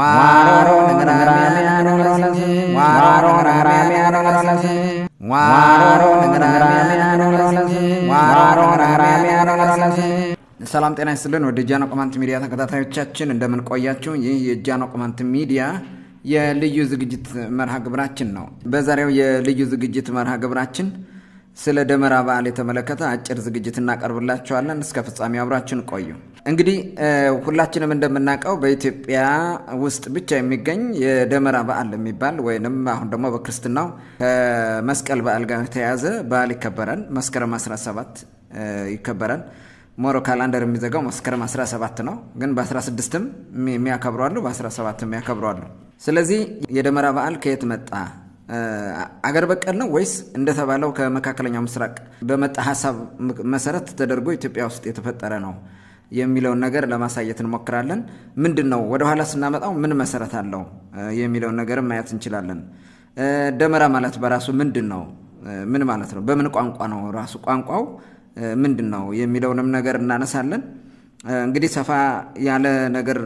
Waro dengerame anu langsung. Waro dengerame anu langsung. Waro dengerame anu langsung. Waro dengerame anu langsung። ሰላም ጤና ይስጥልን። ወደ ጃኖ ቅማንት ሚዲያ ተከታታዮቻችን እንደምን ቆያችሁ? ይህ የጃኖ ቅማንት ሚዲያ የልዩ ዝግጅት መርሃ ግብራችን ነው። በዛሬው የልዩ ዝግጅት መርሃ ግብራችን ስለ ደመራ በዓል የተመለከተ አጭር ዝግጅት እናቀርብላችኋለን። እስከ ፍጻሜ አብራችን ቆዩ። እንግዲህ ሁላችንም እንደምናውቀው በኢትዮጵያ ውስጥ ብቻ የሚገኝ የደመራ በዓል የሚባል ወይንም አሁን ደግሞ በክርስትናው ከመስቀል በዓል ጋር የተያያዘ በዓል ይከበራል። መስከረም 17 ይከበራል። ሞሮ ካላንደር የሚዘጋው መስከረም 17 ነው። ግን በ16ም የሚያከብሯሉ፣ በ17ም ም ስለዚህ የደመራ በዓል ከየት መጣ አገር በቀል ነው ወይስ እንደተባለው ከመካከለኛው ምስራቅ በመጣ ሀሳብ መሰረት ተደርጎ ኢትዮጵያ ውስጥ የተፈጠረ ነው የሚለውን ነገር ለማሳየት እንሞክራለን። ምንድን ነው ወደኋላ ስናመጣው ምን መሰረት አለው የሚለውን ነገርም ማየት እንችላለን። ደመራ ማለት በራሱ ምንድን ነው? ምን ማለት ነው? በምን ቋንቋ ነው? ራሱ ቋንቋው ምንድን ነው የሚለውንም ነገር እናነሳለን። እንግዲህ ሰፋ ያለ ነገር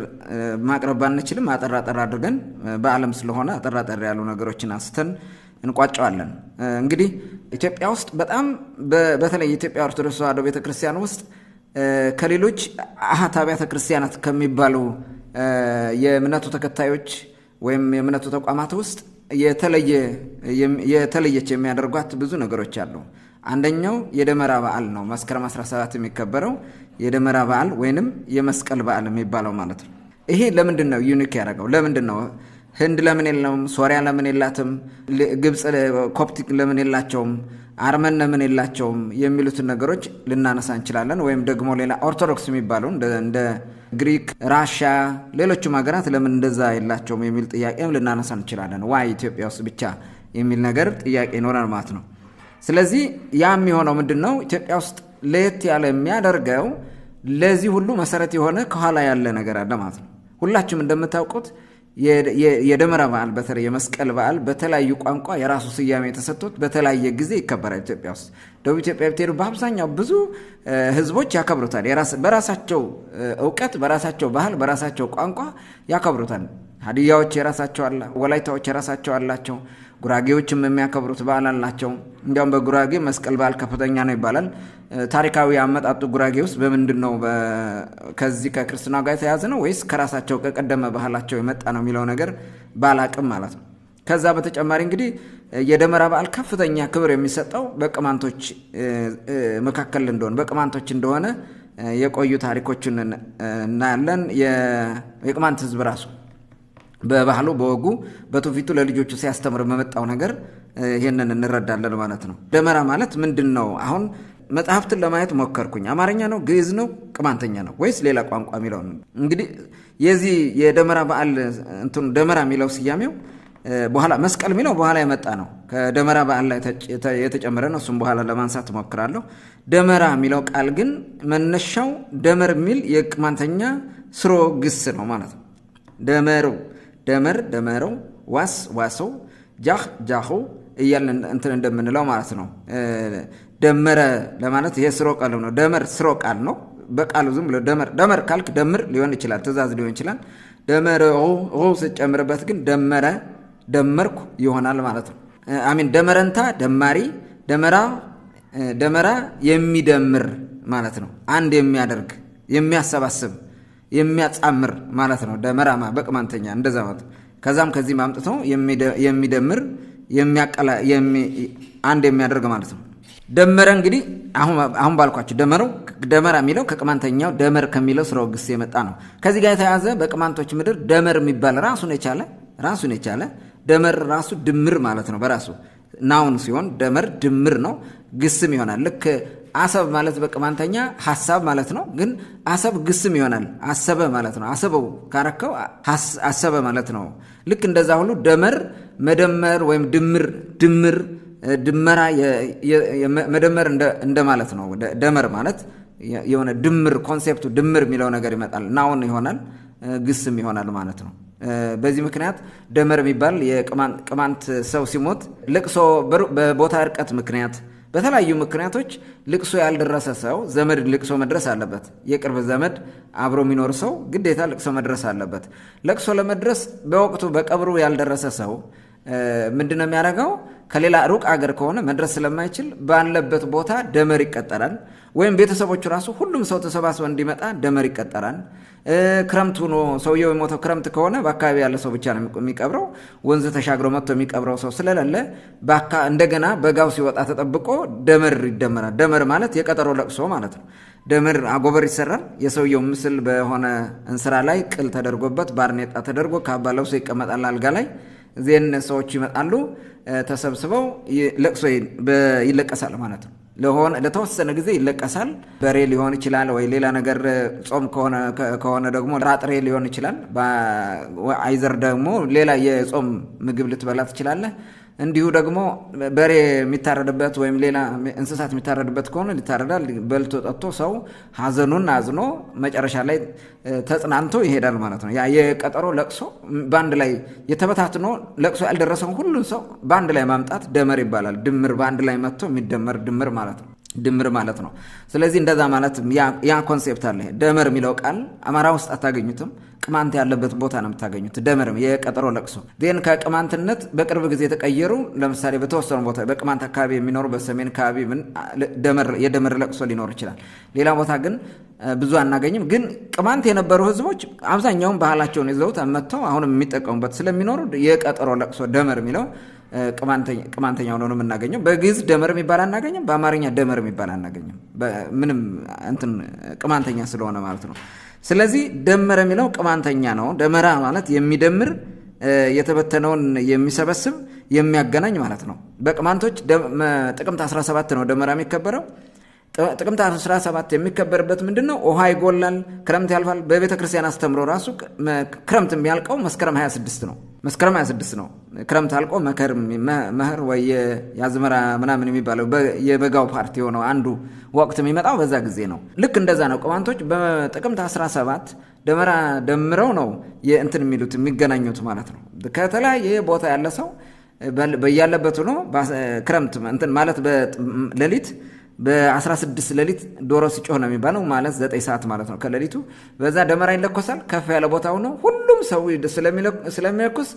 ማቅረብ ባንችልም አጠር አጠር አድርገን በዓለም ስለሆነ አጠር አጠር ያሉ ነገሮችን አንስተን እንቋጨዋለን። እንግዲህ ኢትዮጵያ ውስጥ በጣም በተለይ የኢትዮጵያ ኦርቶዶክስ ተዋሕዶ ቤተክርስቲያን ውስጥ ከሌሎች አሃት አብያተ ክርስቲያናት ከሚባሉ የእምነቱ ተከታዮች ወይም የእምነቱ ተቋማት ውስጥ የተለየች የሚያደርጓት ብዙ ነገሮች አሉ። አንደኛው የደመራ በዓል ነው። መስከረም 17 የሚከበረው የደመራ በዓል ወይንም የመስቀል በዓል የሚባለው ማለት ነው። ይሄ ለምንድን ነው ዩኒክ ያደረገው? ለምንድን ነው ህንድ ለምን የለውም? ሶሪያ ለምን የላትም? ግብፅ ኮፕቲክ ለምን የላቸውም? አርመን ለምን የላቸውም? የሚሉትን ነገሮች ልናነሳ እንችላለን። ወይም ደግሞ ሌላ ኦርቶዶክስ የሚባሉ እንደ ግሪክ፣ ራሽያ፣ ሌሎችም ሀገራት ለምን እንደዛ የላቸውም የሚል ጥያቄም ልናነሳ እንችላለን። ዋይ ኢትዮጵያ ውስጥ ብቻ የሚል ነገር ጥያቄ ይኖራል ማለት ነው። ስለዚህ ያ የሚሆነው ምንድን ነው ኢትዮጵያ ውስጥ ለየት ያለ የሚያደርገው ለዚህ ሁሉ መሰረት የሆነ ከኋላ ያለ ነገር አለ ማለት ነው። ሁላችሁም እንደምታውቁት የደመራ በዓል በተለይ የመስቀል በዓል በተለያዩ ቋንቋ የራሱ ስያሜ የተሰጥቶት በተለያየ ጊዜ ይከበራል። ኢትዮጵያ ውስጥ ደቡብ ኢትዮጵያ ብትሄዱ በአብዛኛው ብዙ ህዝቦች ያከብሩታል። በራሳቸው እውቀት፣ በራሳቸው ባህል፣ በራሳቸው ቋንቋ ያከብሩታል። ሀዲያዎች የራሳቸው አላ፣ ወላይታዎች የራሳቸው አላቸው። ጉራጌዎችም የሚያከብሩት በዓል አላቸው። እንዲያውም በጉራጌ መስቀል በዓል ከፍተኛ ነው ይባላል። ታሪካዊ አመጣጡ ጉራጌ ውስጥ በምንድን ነው? ከዚህ ከክርስትና ጋር የተያዘ ነው ወይስ ከራሳቸው ከቀደመ ባህላቸው የመጣ ነው የሚለው ነገር ባላቅም ማለት ነው። ከዛ በተጨማሪ እንግዲህ የደመራ በዓል ከፍተኛ ክብር የሚሰጠው በቅማንቶች መካከል እንደሆነ በቅማንቶች እንደሆነ የቆዩ ታሪኮችን እናያለን። የቅማንት ህዝብ ራሱ በባህሉ በወጉ በትውፊቱ ለልጆቹ ሲያስተምር በመጣው ነገር ይህንን እንረዳለን ማለት ነው። ደመራ ማለት ምንድን ነው? አሁን መጽሐፍትን ለማየት ሞከርኩኝ። አማርኛ ነው፣ ግዕዝ ነው፣ ቅማንተኛ ነው ወይስ ሌላ ቋንቋ የሚለው እንግዲህ የዚህ የደመራ በዓል እንትኑ ደመራ የሚለው ስያሜው በኋላ መስቀል የሚለው በኋላ የመጣ ነው። ከደመራ በዓል ላይ የተጨመረ ነው። እሱም በኋላ ለማንሳት እሞክራለሁ። ደመራ የሚለው ቃል ግን መነሻው ደመር የሚል የቅማንተኛ ስሮ ግስ ነው ማለት ነው። ደመሩ ደመር ደመረው፣ ዋስ ዋሰው፣ ጃህ ጃኸው እያል እንትን እንደምንለው ማለት ነው። ደመረ ለማለት ይሄ ስሮ ቃል ነው። ደመር ስሮ ቃል ነው። በቃሉ ዝም ብሎ ደመር ደመር ካልክ ደምር ሊሆን ይችላል፣ ትእዛዝ ሊሆን ይችላል። ደመረ ስጨምርበት ግን ደመረ ደመርኩ ይሆናል ማለት ነው። አሚን ደመረንታ ደማሪ ደመራ ደመራ የሚደምር ማለት ነው። አንድ የሚያደርግ የሚያሰባስብ የሚያጻምር ማለት ነው። ደመራማ በቅማንተኛ እንደዛ ማለት ከዛም ከዚህም አምጥቶ የሚደምር አንድ የሚያደርግ ማለት ነው። ደመረ እንግዲህ አሁን ባልኳቸው ደመረው ደመራ የሚለው ከቅማንተኛው ደመር ከሚለው ስራው ግስ የመጣ ነው። ከዚህ ጋር የተያዘ በቅማንቶች ምድር ደመር የሚባል ራሱን የቻለ ራሱን የቻለ ደመር ራሱ ድምር ማለት ነው በራሱ ናውን ሲሆን ደመር ድምር ነው፣ ግስም ይሆናል። ልክ አሰብ ማለት በቅማንተኛ ሀሳብ ማለት ነው። ግን አሰብ ግስም ይሆናል። አሰበ ማለት ነው። አሰበው ካረከው አሰበ ማለት ነው። ልክ እንደዛ ሁሉ ደመር መደመር ወይም ድምር ድምር ድመራ መደመር እንደማለት ነው። ደመር ማለት የሆነ ድምር ኮንሴፕቱ ድምር የሚለው ነገር ይመጣል። ናውን ይሆናል፣ ግስም ይሆናል ማለት ነው። በዚህ ምክንያት ደመር የሚባል የቅማንት ሰው ሲሞት ለቅሶ በቦታ እርቀት ምክንያት በተለያዩ ምክንያቶች ልቅሶ ያልደረሰ ሰው ዘመድ ልቅሶ መድረስ አለበት። የቅርብ ዘመድ አብሮ የሚኖር ሰው ግዴታ ልቅሶ መድረስ አለበት። ለቅሶ ለመድረስ በወቅቱ በቀብሩ ያልደረሰ ሰው ምንድን ነው የሚያደርገው? ከሌላ ሩቅ አገር ከሆነ መድረስ ስለማይችል ባለበት ቦታ ደመር ይቀጠራል። ወይም ቤተሰቦቹ ራሱ ሁሉም ሰው ተሰባስበ እንዲመጣ ደመር ይቀጠራል። ክረምት ሆኖ ሰውየው የሞተው ክረምት ከሆነ በአካባቢ ያለ ሰው ብቻ ነው የሚቀብረው። ወንዝ ተሻግሮ መጥቶ የሚቀብረው ሰው ስለሌለ እንደገና በጋው ሲወጣ ተጠብቆ ደመር ይደመራል። ደመር ማለት የቀጠሮ ለቅሶ ማለት ነው። ደመር አጎበር ይሰራል። የሰውየው ምስል በሆነ እንስራ ላይ ቅል ተደርጎበት ባርኔጣ ተደርጎ ካባ ለብሶ ይቀመጣል አልጋ ላይ። ዜን ሰዎች ይመጣሉ ተሰብስበው ለቅሶ ይለቀሳል ማለት ነው። ለሆነ ለተወሰነ ጊዜ ይለቀሳል። በሬ ሊሆን ይችላል ወይ ሌላ ነገር፣ ጾም ከሆነ ደግሞ ጥራጥሬ ሊሆን ይችላል። አይዘር ደግሞ ሌላ የጾም ምግብ ልትበላ ትችላለህ። እንዲሁ ደግሞ በሬ የሚታረድበት ወይም ሌላ እንስሳት የሚታረድበት ከሆነ ሊታረዳል። በልቶ ጠጥቶ ሰው ሀዘኑን አዝኖ መጨረሻ ላይ ተጽናንቶ ይሄዳል ማለት ነው። ያ የቀጠሮ ለቅሶ በአንድ ላይ የተበታትኖ ለቅሶ ያልደረሰውን ሁሉን ሰው በአንድ ላይ ማምጣት ደመር ይባላል። ድምር በአንድ ላይ መጥቶ የሚደመር ድምር ማለት ነው። ድምር ማለት ነው። ስለዚህ እንደዛ ማለት ያ ኮንሴፕት አለ። ደመር የሚለው ቃል አማራ ውስጥ አታገኙትም። ቅማንት ያለበት ቦታ ነው የምታገኙት። ደመር የቀጠሮ ለቅሶ ዜን ከቅማንትነት በቅርብ ጊዜ የተቀየሩ ለምሳሌ በተወሰኑ ቦታ በቅማንት አካባቢ የሚኖሩ በሰሜን አካባቢ የደመር ለቅሶ ሊኖር ይችላል። ሌላ ቦታ ግን ብዙ አናገኝም። ግን ቅማንት የነበሩ ህዝቦች አብዛኛውን ባህላቸውን ይዘውት መጥተው አሁንም የሚጠቀሙበት ስለሚኖሩ የቀጠሮ ለቅሶ ደመር የሚለው ቅማንተኛው ነው የምናገኘው። በግዕዝ ደመር የሚባል አናገኝም። በአማርኛ ደመር የሚባል አናገኝም። ምንም እንትን ቅማንተኛ ስለሆነ ማለት ነው። ስለዚህ ደመረ የሚለው ቅማንተኛ ነው። ደመራ ማለት የሚደምር የተበተነውን የሚሰበስብ የሚያገናኝ ማለት ነው። በቅማንቶች ጥቅምት 17 ነው ደመራ የሚከበረው። ጥቅምት 17 የሚከበርበት ምንድን ነው? ውሃ ይጎላል፣ ክረምት ያልፋል። በቤተ ክርስቲያን አስተምሮ ራሱ ክረምት የሚያልቀው መስከረም 26 ነው። መስከረም 26 ነው ክረምት አልቆ መከር መህር ወይ የአዝመራ ምናምን የሚባለው የበጋው ፓርቲ የሆነው አንዱ ወቅት የሚመጣው በዛ ጊዜ ነው። ልክ እንደዛ ነው። ቅማንቶች በጥቅምት 17 ደመራ ደምረው ነው የእንትን የሚሉት የሚገናኙት ማለት ነው። ከተለያየ ቦታ ያለ ሰው በያለበት ሆኖ ክረምት ማለት ሌሊት በ16 ሌሊት ዶሮ ሲጮህ ነው የሚባለው። ማለት 9 ሰዓት ማለት ነው ከሌሊቱ። በዛ ደመራ ይለኮሳል። ከፍ ያለ ቦታ ሆኖ ሁሉም ሰው ስለሚለኩስ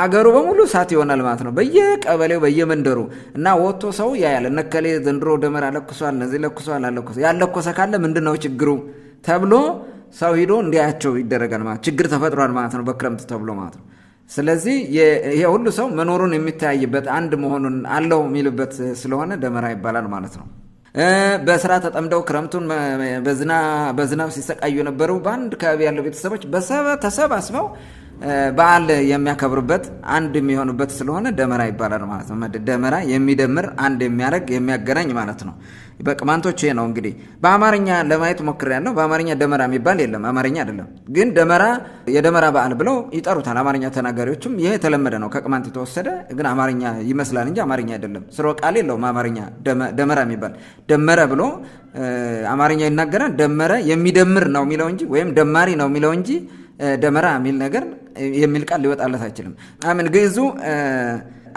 አገሩ በሙሉ እሳት ይሆናል ማለት ነው። በየቀበሌው በየመንደሩ እና ወጥቶ ሰው ያያል። እነ ዘንድሮ ደመራ ለኩሷል፣ እነዚህ ለኩሷል፣ አለኩሷል ያለኮሰ ካለ ምንድን ነው ችግሩ ተብሎ ሰው ሂዶ እንዲያያቸው ይደረጋል ማለት ችግር ተፈጥሯል ማለት ነው በክረምት ተብሎ ማለት ነው። ስለዚህ ይሄ ሁሉ ሰው መኖሩን የሚተያይበት አንድ መሆኑን አለው የሚልበት ስለሆነ ደመራ ይባላል ማለት ነው። በስራ ተጠምደው ክረምቱን በዝናብ ሲሰቃዩ የነበሩ በአንድ አካባቢ ያለው ቤተሰቦች ተሰባስበው በዓል የሚያከብሩበት አንድ የሚሆኑበት ስለሆነ ደመራ ይባላል ማለት ነው። ደመራ የሚደምር አንድ የሚያደርግ የሚያገናኝ ማለት ነው። በቅማንቶች ይሄ ነው እንግዲህ በአማርኛ ለማየት ያለው በአማርኛ ደመራ የሚባል የለም፣ አማርኛ አይደለም። ግን ደመራ የደመራ በዓል ብለው ይጠሩታል። አማርኛ ተናጋሪዎችም ይሄ የተለመደ ነው፣ ከቅማንት የተወሰደ ግን አማርኛ ይመስላል እንጂ አማርኛ አይደለም። ስሮ ቃል የለውም አማርኛ ደመራ የሚባል ደመረ ብሎ አማርኛ ይናገራል። ደመረ የሚደምር ነው የሚለው እንጂ ወይም ደማሪ ነው የሚለው እንጂ ደመራ የሚል ነገር የሚል ቃል ሊወጣለት አይችልም። አምን ግዕዙ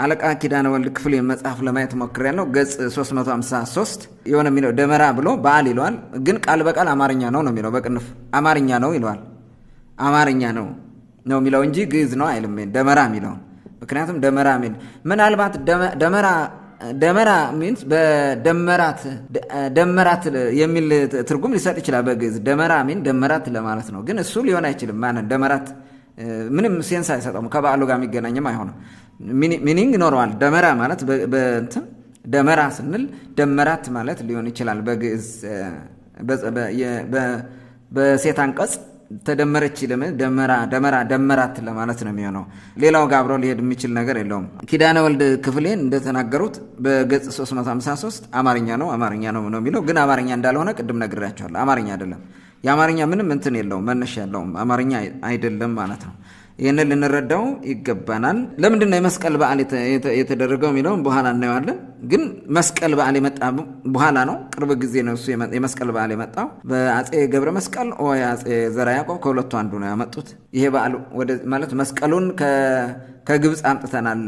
አለቃ ኪዳነ ወልድ ክፍል መጽሐፍ ለማየት ሞክሬያለሁ። ገጽ 353 የሆነ የሚለው ደመራ ብሎ በዓል ይለዋል፣ ግን ቃል በቃል አማርኛ ነው ነው የሚለው በቅንፍ አማርኛ ነው ይለዋል። አማርኛ ነው ነው የሚለው እንጂ ግዕዝ ነው አይልም ደመራ የሚለው ምክንያቱም ደመራ ሚል ምናልባት ደመራ ደመራ ሚንስ በደመራት ደመራት የሚል ትርጉም ሊሰጥ ይችላል። በግዕዝ ደመራ ሚን ደመራት ለማለት ነው። ግን እሱ ሊሆን አይችልም። ማን ደመራት ምንም ሴንስ አይሰጠውም። ከበዓሉ ጋር የሚገናኝም አይሆንም። ሚኒንግ ይኖረዋል። ደመራ ማለት በእንትን ደመራ ስንል ደመራት ማለት ሊሆን ይችላል። በግዕዝ በሴት አንቀጽ ተደመረች ደመራ ደመራ ደመራት ለማለት ነው የሚሆነው። ሌላው ጋብሮ አብሮ ሊሄድ የሚችል ነገር የለውም። ኪዳነ ወልድ ክፍሌ እንደተናገሩት በገጽ 353 አማርኛ ነው አማርኛ ነው ነው የሚለው ግን አማርኛ እንዳልሆነ ቅድም ነግሬያቸዋለሁ። አማርኛ አይደለም። የአማርኛ ምንም እንትን የለውም መነሻ የለውም። አማርኛ አይደለም ማለት ነው። ይህንን ልንረዳው ይገባናል። ለምንድን ነው የመስቀል በዓል የተደረገው የሚለውን በኋላ እናየዋለን። ግን መስቀል በዓል የመጣ በኋላ ነው፣ ቅርብ ጊዜ ነው እሱ የመስቀል በዓል የመጣው በአጼ ገብረ መስቀል ወይ አጼ ዘራ ያዕቆብ ከሁለቱ አንዱ ነው ያመጡት። ይሄ በዓል ማለት መስቀሉን ከግብፅ አምጥተናል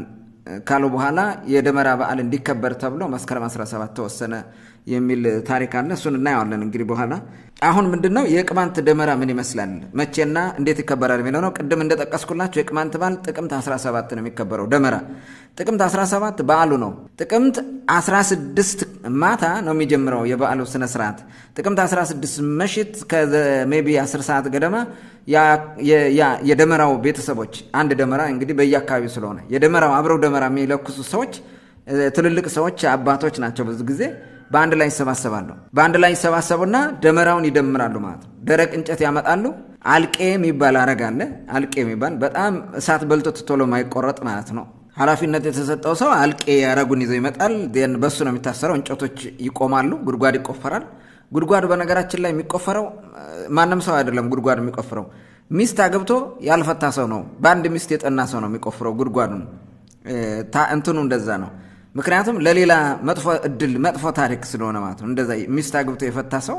ካሉ በኋላ የደመራ በዓል እንዲከበር ተብሎ መስከረም 17 ተወሰነ። የሚል ታሪክ አለ። እሱን እናየዋለን እንግዲህ በኋላ። አሁን ምንድን ነው የቅማንት ደመራ ምን ይመስላል፣ መቼና እንዴት ይከበራል የሚለው ነው። ቅድም እንደጠቀስኩላቸው የቅማንት በዓል ጥቅምት 17 ነው የሚከበረው። ደመራ ጥቅምት 17 በዓሉ ነው። ጥቅምት 16 ማታ ነው የሚጀምረው የበዓሉ ስነስርዓት። ጥቅምት 16 መሽት ከሜቢ 10 ሰዓት ገደማ የደመራው ቤተሰቦች አንድ ደመራ እንግዲህ በየአካባቢው ስለሆነ የደመራው አብረው ደመራ የሚለኩሱ ሰዎች ትልልቅ ሰዎች አባቶች ናቸው ብዙ ጊዜ በአንድ ላይ ይሰባሰባሉ። በአንድ ላይ ይሰባሰቡና ደመራውን ይደምራሉ ማለት ነው። ደረቅ እንጨት ያመጣሉ። አልቄ የሚባል አረግ አለ። አልቄ የሚባል በጣም እሳት በልቶ ቶሎ ማይቆረጥ ማለት ነው። ኃላፊነት የተሰጠው ሰው አልቄ አረጉን ይዘው ይመጣል። በሱ ነው የሚታሰረው። እንጨቶች ይቆማሉ። ጉድጓድ ይቆፈራል። ጉድጓድ በነገራችን ላይ የሚቆፈረው ማንም ሰው አይደለም። ጉድጓድ የሚቆፍረው ሚስት አገብቶ ያልፈታ ሰው ነው። በአንድ ሚስት የጠና ሰው ነው የሚቆፍረው ጉድጓዱን እንትኑ እንደዛ ነው። ምክንያቱም ለሌላ መጥፎ እድል መጥፎ ታሪክ ስለሆነ ማለት ነው። እንደዛ ሚስት አግብቶ የፈታ ሰው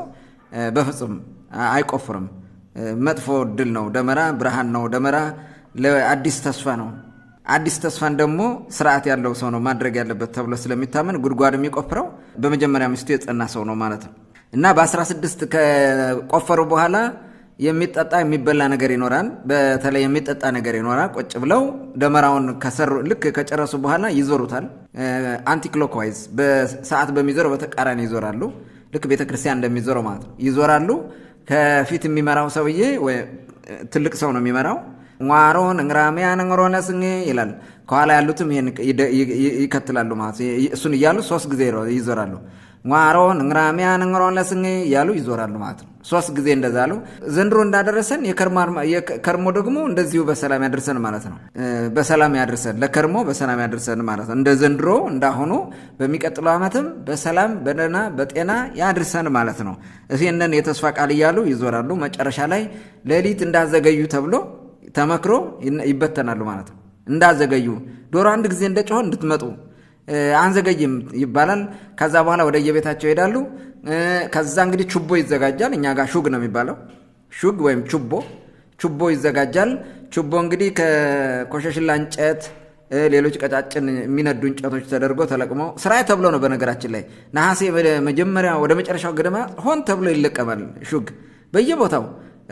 በፍጹም አይቆፍርም። መጥፎ እድል ነው። ደመራ ብርሃን ነው። ደመራ ለአዲስ ተስፋ ነው። አዲስ ተስፋን ደግሞ ስርዓት ያለው ሰው ነው ማድረግ ያለበት ተብሎ ስለሚታመን ጉድጓድ የሚቆፍረው በመጀመሪያ ሚስቱ የጸና ሰው ነው ማለት ነው እና በ16 ከቆፈሩ በኋላ የሚጠጣ የሚበላ ነገር ይኖራል። በተለይ የሚጠጣ ነገር ይኖራል። ቁጭ ብለው ደመራውን ከሰሩ ልክ ከጨረሱ በኋላ ይዞሩታል። አንቲክሎክዋይዝ በሰዓት በሚዞረው በተቃራኒ ይዞራሉ። ልክ ቤተ ክርስቲያን እንደሚዞረው ማለት ነው። ይዞራሉ። ከፊት የሚመራው ሰውዬ ትልቅ ሰው ነው የሚመራው። ዋሮን እንግራሚያን እንሮነስ ይላል። ከኋላ ያሉትም ይህን ይከትላሉ ማለት እሱን እያሉ ሶስት ጊዜ ይዞራሉ። ኗሮ ንግራሚያ ንግሮን ለስኝ እያሉ ይዞራሉ ማለት ነው። ሶስት ጊዜ እንደዛ አሉ። ዘንድሮ እንዳደረሰን የከርሞ ደግሞ እንደዚሁ በሰላም ያደርሰን ማለት ነው። በሰላም ያደርሰን ለከርሞ በሰላም ያደርሰን ማለት ነው። እንደ ዘንድሮ እንዳሁኑ በሚቀጥለው ዓመትም በሰላም በደህና በጤና ያድርሰን ማለት ነው። ይህንን የተስፋ ቃል እያሉ ይዞራሉ። መጨረሻ ላይ ሌሊት እንዳዘገዩ ተብሎ ተመክሮ ይበተናሉ ማለት ነው። እንዳዘገዩ ዶሮ አንድ ጊዜ እንደጮኸ እንድትመጡ አንዘገይም ይባላል። ከዛ በኋላ ወደ የቤታቸው ይሄዳሉ። ከዛ እንግዲህ ችቦ ይዘጋጃል። እኛ ጋር ሹግ ነው የሚባለው። ሹግ ወይም ችቦ ችቦ ይዘጋጃል። ችቦ እንግዲህ ከኮሸሽላ እንጨት፣ ሌሎች ቀጫጭን የሚነዱ እንጨቶች ተደርጎ ተለቅሞ ስራይ ተብሎ ነው። በነገራችን ላይ ነሐሴ መጀመሪያ ወደ መጨረሻው ገደማ ሆን ተብሎ ይለቀማል ሹግ በየቦታው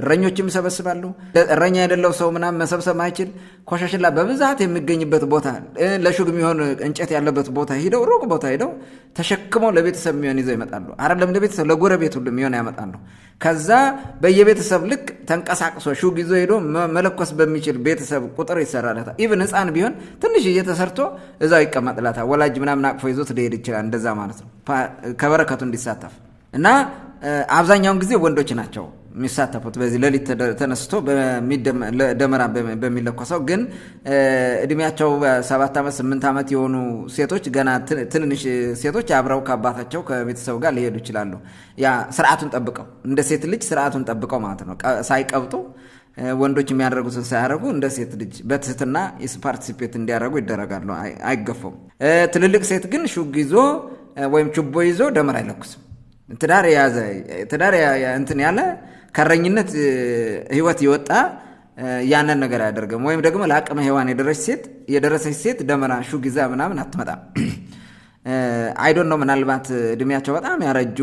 እረኞችም ይሰበስባሉ። እረኛ የሌለው ሰው ምናምን መሰብሰብ ማይችል ኮሻሽላ በብዛት የሚገኝበት ቦታ ለሹግ የሚሆን እንጨት ያለበት ቦታ ሂደው ሩቅ ቦታ ሂደው ተሸክመው ለቤተሰብ የሚሆን ይዘው ይመጣሉ። አይደለም ለቤተሰብ ለጎረቤት ሁሉ የሚሆን ያመጣሉ። ከዛ በየቤተሰብ ልክ ተንቀሳቅሶ ሹግ ይዞ ሄዶ መለኮስ በሚችል ቤተሰብ ቁጥር ይሰራለታል። ኢብን ህፃን ቢሆን ትንሽ ተሰርቶ እዛው ይቀመጥላታል። ወላጅ ምናምን አቅፎ ይዞት ሊሄድ ይችላል። እንደዛ ማለት ነው ከበረከቱ እንዲሳተፍ እና አብዛኛውን ጊዜ ወንዶች ናቸው የሚሳተፉት በዚህ ሌሊት ተነስቶ ደመራ በሚለኮሰው ግን እድሜያቸው ሰባት ዓመት ስምንት ዓመት የሆኑ ሴቶች ገና ትንንሽ ሴቶች አብረው ከአባታቸው ከቤተሰቡ ጋር ሊሄዱ ይችላሉ። ያ ስርዓቱን ጠብቀው እንደ ሴት ልጅ ስርዓቱን ጠብቀው ማለት ነው ሳይቀብጡ ወንዶች የሚያደርጉትን ሳያደርጉ እንደ ሴት ልጅ በትህትና ፓርቲሲፔት እንዲያደርጉ ይደረጋሉ። አይገፋውም። ትልልቅ ሴት ግን ሹግ ይዞ ወይም ችቦ ይዞ ደመራ አይለኩስም። ትዳር የያዘ ትዳር እንትን ያለ ከረኝነት ህይወት የወጣ ያንን ነገር አያደርግም። ወይም ደግሞ ለአቅመ ሔዋን የደረሰች ሴት የደረሰች ሴት ደመና ሹ ጊዛ ምናምን አትመጣም። አይዶን ነው። ምናልባት እድሜያቸው በጣም ያረጁ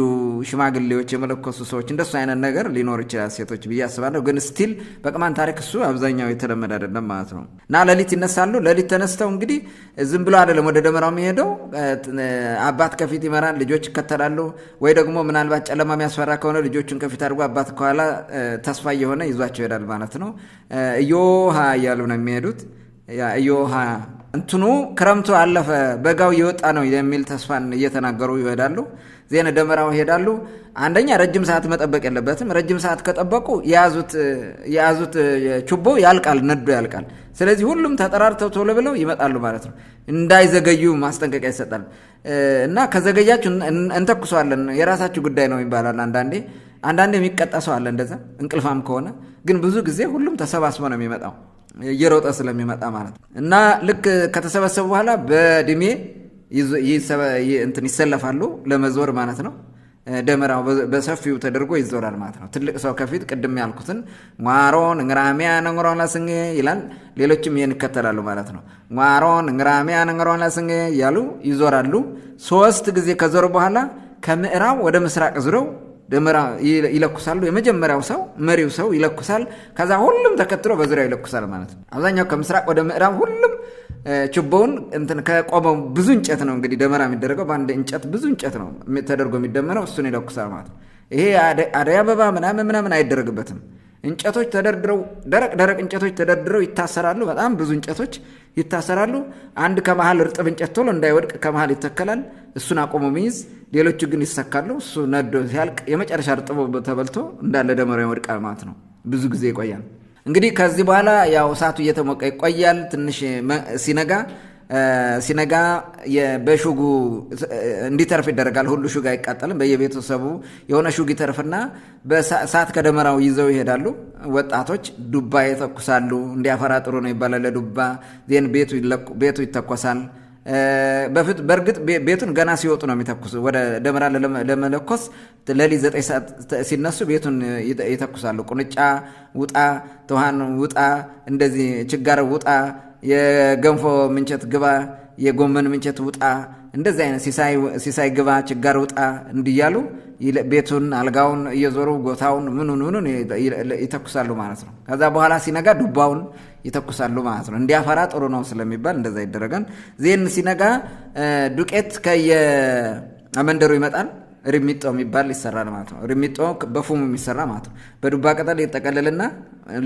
ሽማግሌዎች የመለኮሱ ሰዎች እንደሱ አይነት ነገር ሊኖር ይችላል ሴቶች ብዬ አስባለሁ። ግን ስቲል በቅማን ታሪክ እሱ አብዛኛው የተለመደ አይደለም ማለት ነው። እና ሌሊት ይነሳሉ። ሌሊት ተነስተው እንግዲህ ዝም ብሎ አይደለም ወደ ደመራው የሚሄደው። አባት ከፊት ይመራል፣ ልጆች ይከተላሉ። ወይ ደግሞ ምናልባት ጨለማ የሚያስፈራ ከሆነ ልጆቹን ከፊት አድርጎ አባት ከኋላ ተስፋ እየሆነ ይዟቸው ይሄዳል ማለት ነው። እዮሃ እያሉ ነው የሚሄዱት እዮሃ እንትኑ ክረምቱ አለፈ በጋው እየወጣ ነው የሚል ተስፋን እየተናገሩ ይሄዳሉ። ዜነ ደመራው ይሄዳሉ። አንደኛ ረጅም ሰዓት መጠበቅ የለበትም። ረጅም ሰዓት ከጠበቁ የያዙት ችቦ ያልቃል፣ ነዶ ያልቃል። ስለዚህ ሁሉም ተጠራርተው ቶሎ ብለው ይመጣሉ ማለት ነው። እንዳይዘገዩ ማስጠንቀቂያ ይሰጣል እና ከዘገያችሁ እንተኩሰዋለን፣ የራሳችሁ ጉዳይ ነው ይባላል። አንዳንዴ አንዳንዴ የሚቀጣ ሰው አለ እንደዛ እንቅልፋም ከሆነ ግን ብዙ ጊዜ ሁሉም ተሰባስበ ነው የሚመጣው። እየሮጠ ስለሚመጣ ማለት ነው። እና ልክ ከተሰበሰቡ በኋላ በድሜ እንትን ይሰለፋሉ ለመዞር ማለት ነው። ደመራው በሰፊው ተደርጎ ይዞራል ማለት ነው። ትልቅ ሰው ከፊት ቅድም ያልኩትን ሟሮን እንግራሚያ ነንግሮን ላስንጌ ይላል። ሌሎችም ይህን ይከተላሉ ማለት ነው። ሟሮን እንግራሚያ ነንግሮን ላስንጌ እያሉ ይዞራሉ። ሶስት ጊዜ ከዞሩ በኋላ ከምዕራብ ወደ ምስራቅ ዙረው ደመራ ይለኩሳሉ። የመጀመሪያው ሰው መሪው ሰው ይለኩሳል። ከዛ ሁሉም ተከትሎ በዙሪያው ይለኩሳል ማለት ነው። አብዛኛው ከምስራቅ ወደ ምዕራብ ሁሉም ችቦውን እንትን ከቆመው ብዙ እንጨት ነው እንግዲህ ደመራ የሚደረገው በአንድ እንጨት ብዙ እንጨት ነው ተደርጎ የሚደመረው እሱን ይለኩሳል ማለት ነው። ይሄ አደይ አበባ ምናምን ምናምን አይደረግበትም። እንጨቶች ተደርድረው ደረቅ ደረቅ እንጨቶች ተደርድረው ይታሰራሉ። በጣም ብዙ እንጨቶች ይታሰራሉ። አንድ ከመሀል እርጥብ እንጨት ቶሎ እንዳይወድቅ ከመሀል ይተከላል። እሱን አቆሞ ሚይዝ፣ ሌሎቹ ግን ይሰካሉ። እሱ ነዶ ሲያልቅ የመጨረሻ እርጥቦ ተበልቶ እንዳለ ደመሮ ይወድቃል ማለት ነው። ብዙ ጊዜ ይቆያል። እንግዲህ ከዚህ በኋላ ያው እሳቱ እየተሞቀ ይቆያል። ትንሽ ሲነጋ ሲነጋ በሹጉ እንዲተርፍ ይደረጋል። ሁሉ ሹግ አይቃጠልም። በየቤተሰቡ የሆነ ሹግ ይተርፍና በእሳት ከደመራው ይዘው ይሄዳሉ። ወጣቶች ዱባ ይተኩሳሉ። እንዲያፈራ ጥሩ ነው ይባላል ለዱባ ዜን ቤቱ ይተኮሳል። በእርግጥ ቤቱን ገና ሲወጡ ነው የሚተኩስ ወደ ደመራ ለመለኮስ ለሊት ዘጠኝ ሰዓት ሲነሱ ቤቱን ይተኩሳሉ። ቁንጫ ውጣ፣ ትኋን ውጣ፣ እንደዚህ ችጋር ውጣ፣ የገንፎ ምንቸት ግባ፣ የጎመን ምንቸት ውጣ፣ እንደዚህ አይነት ሲሳይ ግባ፣ ችጋር ውጣ እንዲያሉ ቤቱን አልጋውን እየዞሩ ጎታውን ምኑን ምኑን ይተኩሳሉ ማለት ነው። ከዛ በኋላ ሲነጋ ዱባውን ይተኩሳሉ ማለት ነው። እንዲያፈራ ጥሩ ነው ስለሚባል እንደዛ ይደረጋል። ዜን ሲነጋ ዱቄት ከየመንደሩ ይመጣል። ሪሚጦ የሚባል ይሰራል ማለት ነው። ሪሚጦ በፉም የሚሰራ ማለት ነው። በዱባ ቅጠል ይጠቀለልና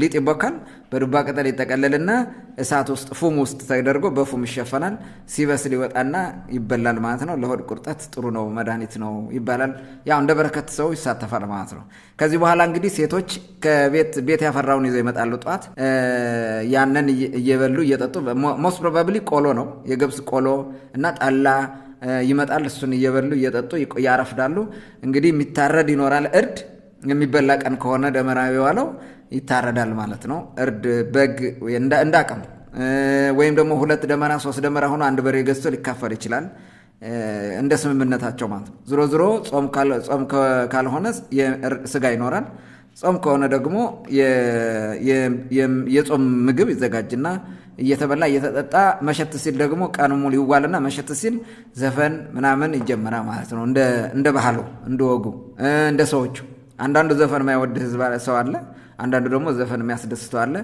ሊጥ ይቦካል። በዱባ ቅጠል ይጠቀለልና እሳት ውስጥ ፉም ውስጥ ተደርጎ በፉም ይሸፈናል። ሲበስል ይወጣና ይበላል ማለት ነው። ለሆድ ቁርጠት ጥሩ ነው፣ መድኃኒት ነው ይባላል። ያው እንደ በረከት ሰው ይሳተፋል ማለት ነው። ከዚህ በኋላ እንግዲህ ሴቶች ከቤት ቤት ያፈራውን ይዘው ይመጣሉ። ጠዋት ያንን እየበሉ እየጠጡ ሞስት ፕሮባብሊ ቆሎ ነው የገብስ ቆሎ እና ጠላ ይመጣል። እሱን እየበሉ እየጠጡ ያረፍዳሉ። እንግዲህ የሚታረድ ይኖራል። እርድ የሚበላ ቀን ከሆነ ደመራ የዋለው ይታረዳል ማለት ነው። እርድ በግ እንደ አቅም ወይም ደግሞ ሁለት ደመራ ሶስት ደመራ ሆኖ አንድ በሬ ገዝቶ ሊካፈል ይችላል። እንደ ስምምነታቸው ማለት ነው። ዝሮ ዝሮ ጾም ካልሆነ ስጋ ይኖራል። ጾም ከሆነ ደግሞ የጾም ምግብ ይዘጋጅና እየተበላ እየተጠጣ መሸት ሲል ደግሞ ቀን ሙሉ ይዋልና መሸት ሲል ዘፈን ምናምን ይጀመራል ማለት ነው። እንደ ባህሉ፣ እንደ ወጉ፣ እንደ ሰዎቹ። አንዳንዱ ዘፈን የማይወድ ህዝብ ሰው አለ፣ አንዳንዱ ደግሞ ዘፈን የሚያስደስተው አለ።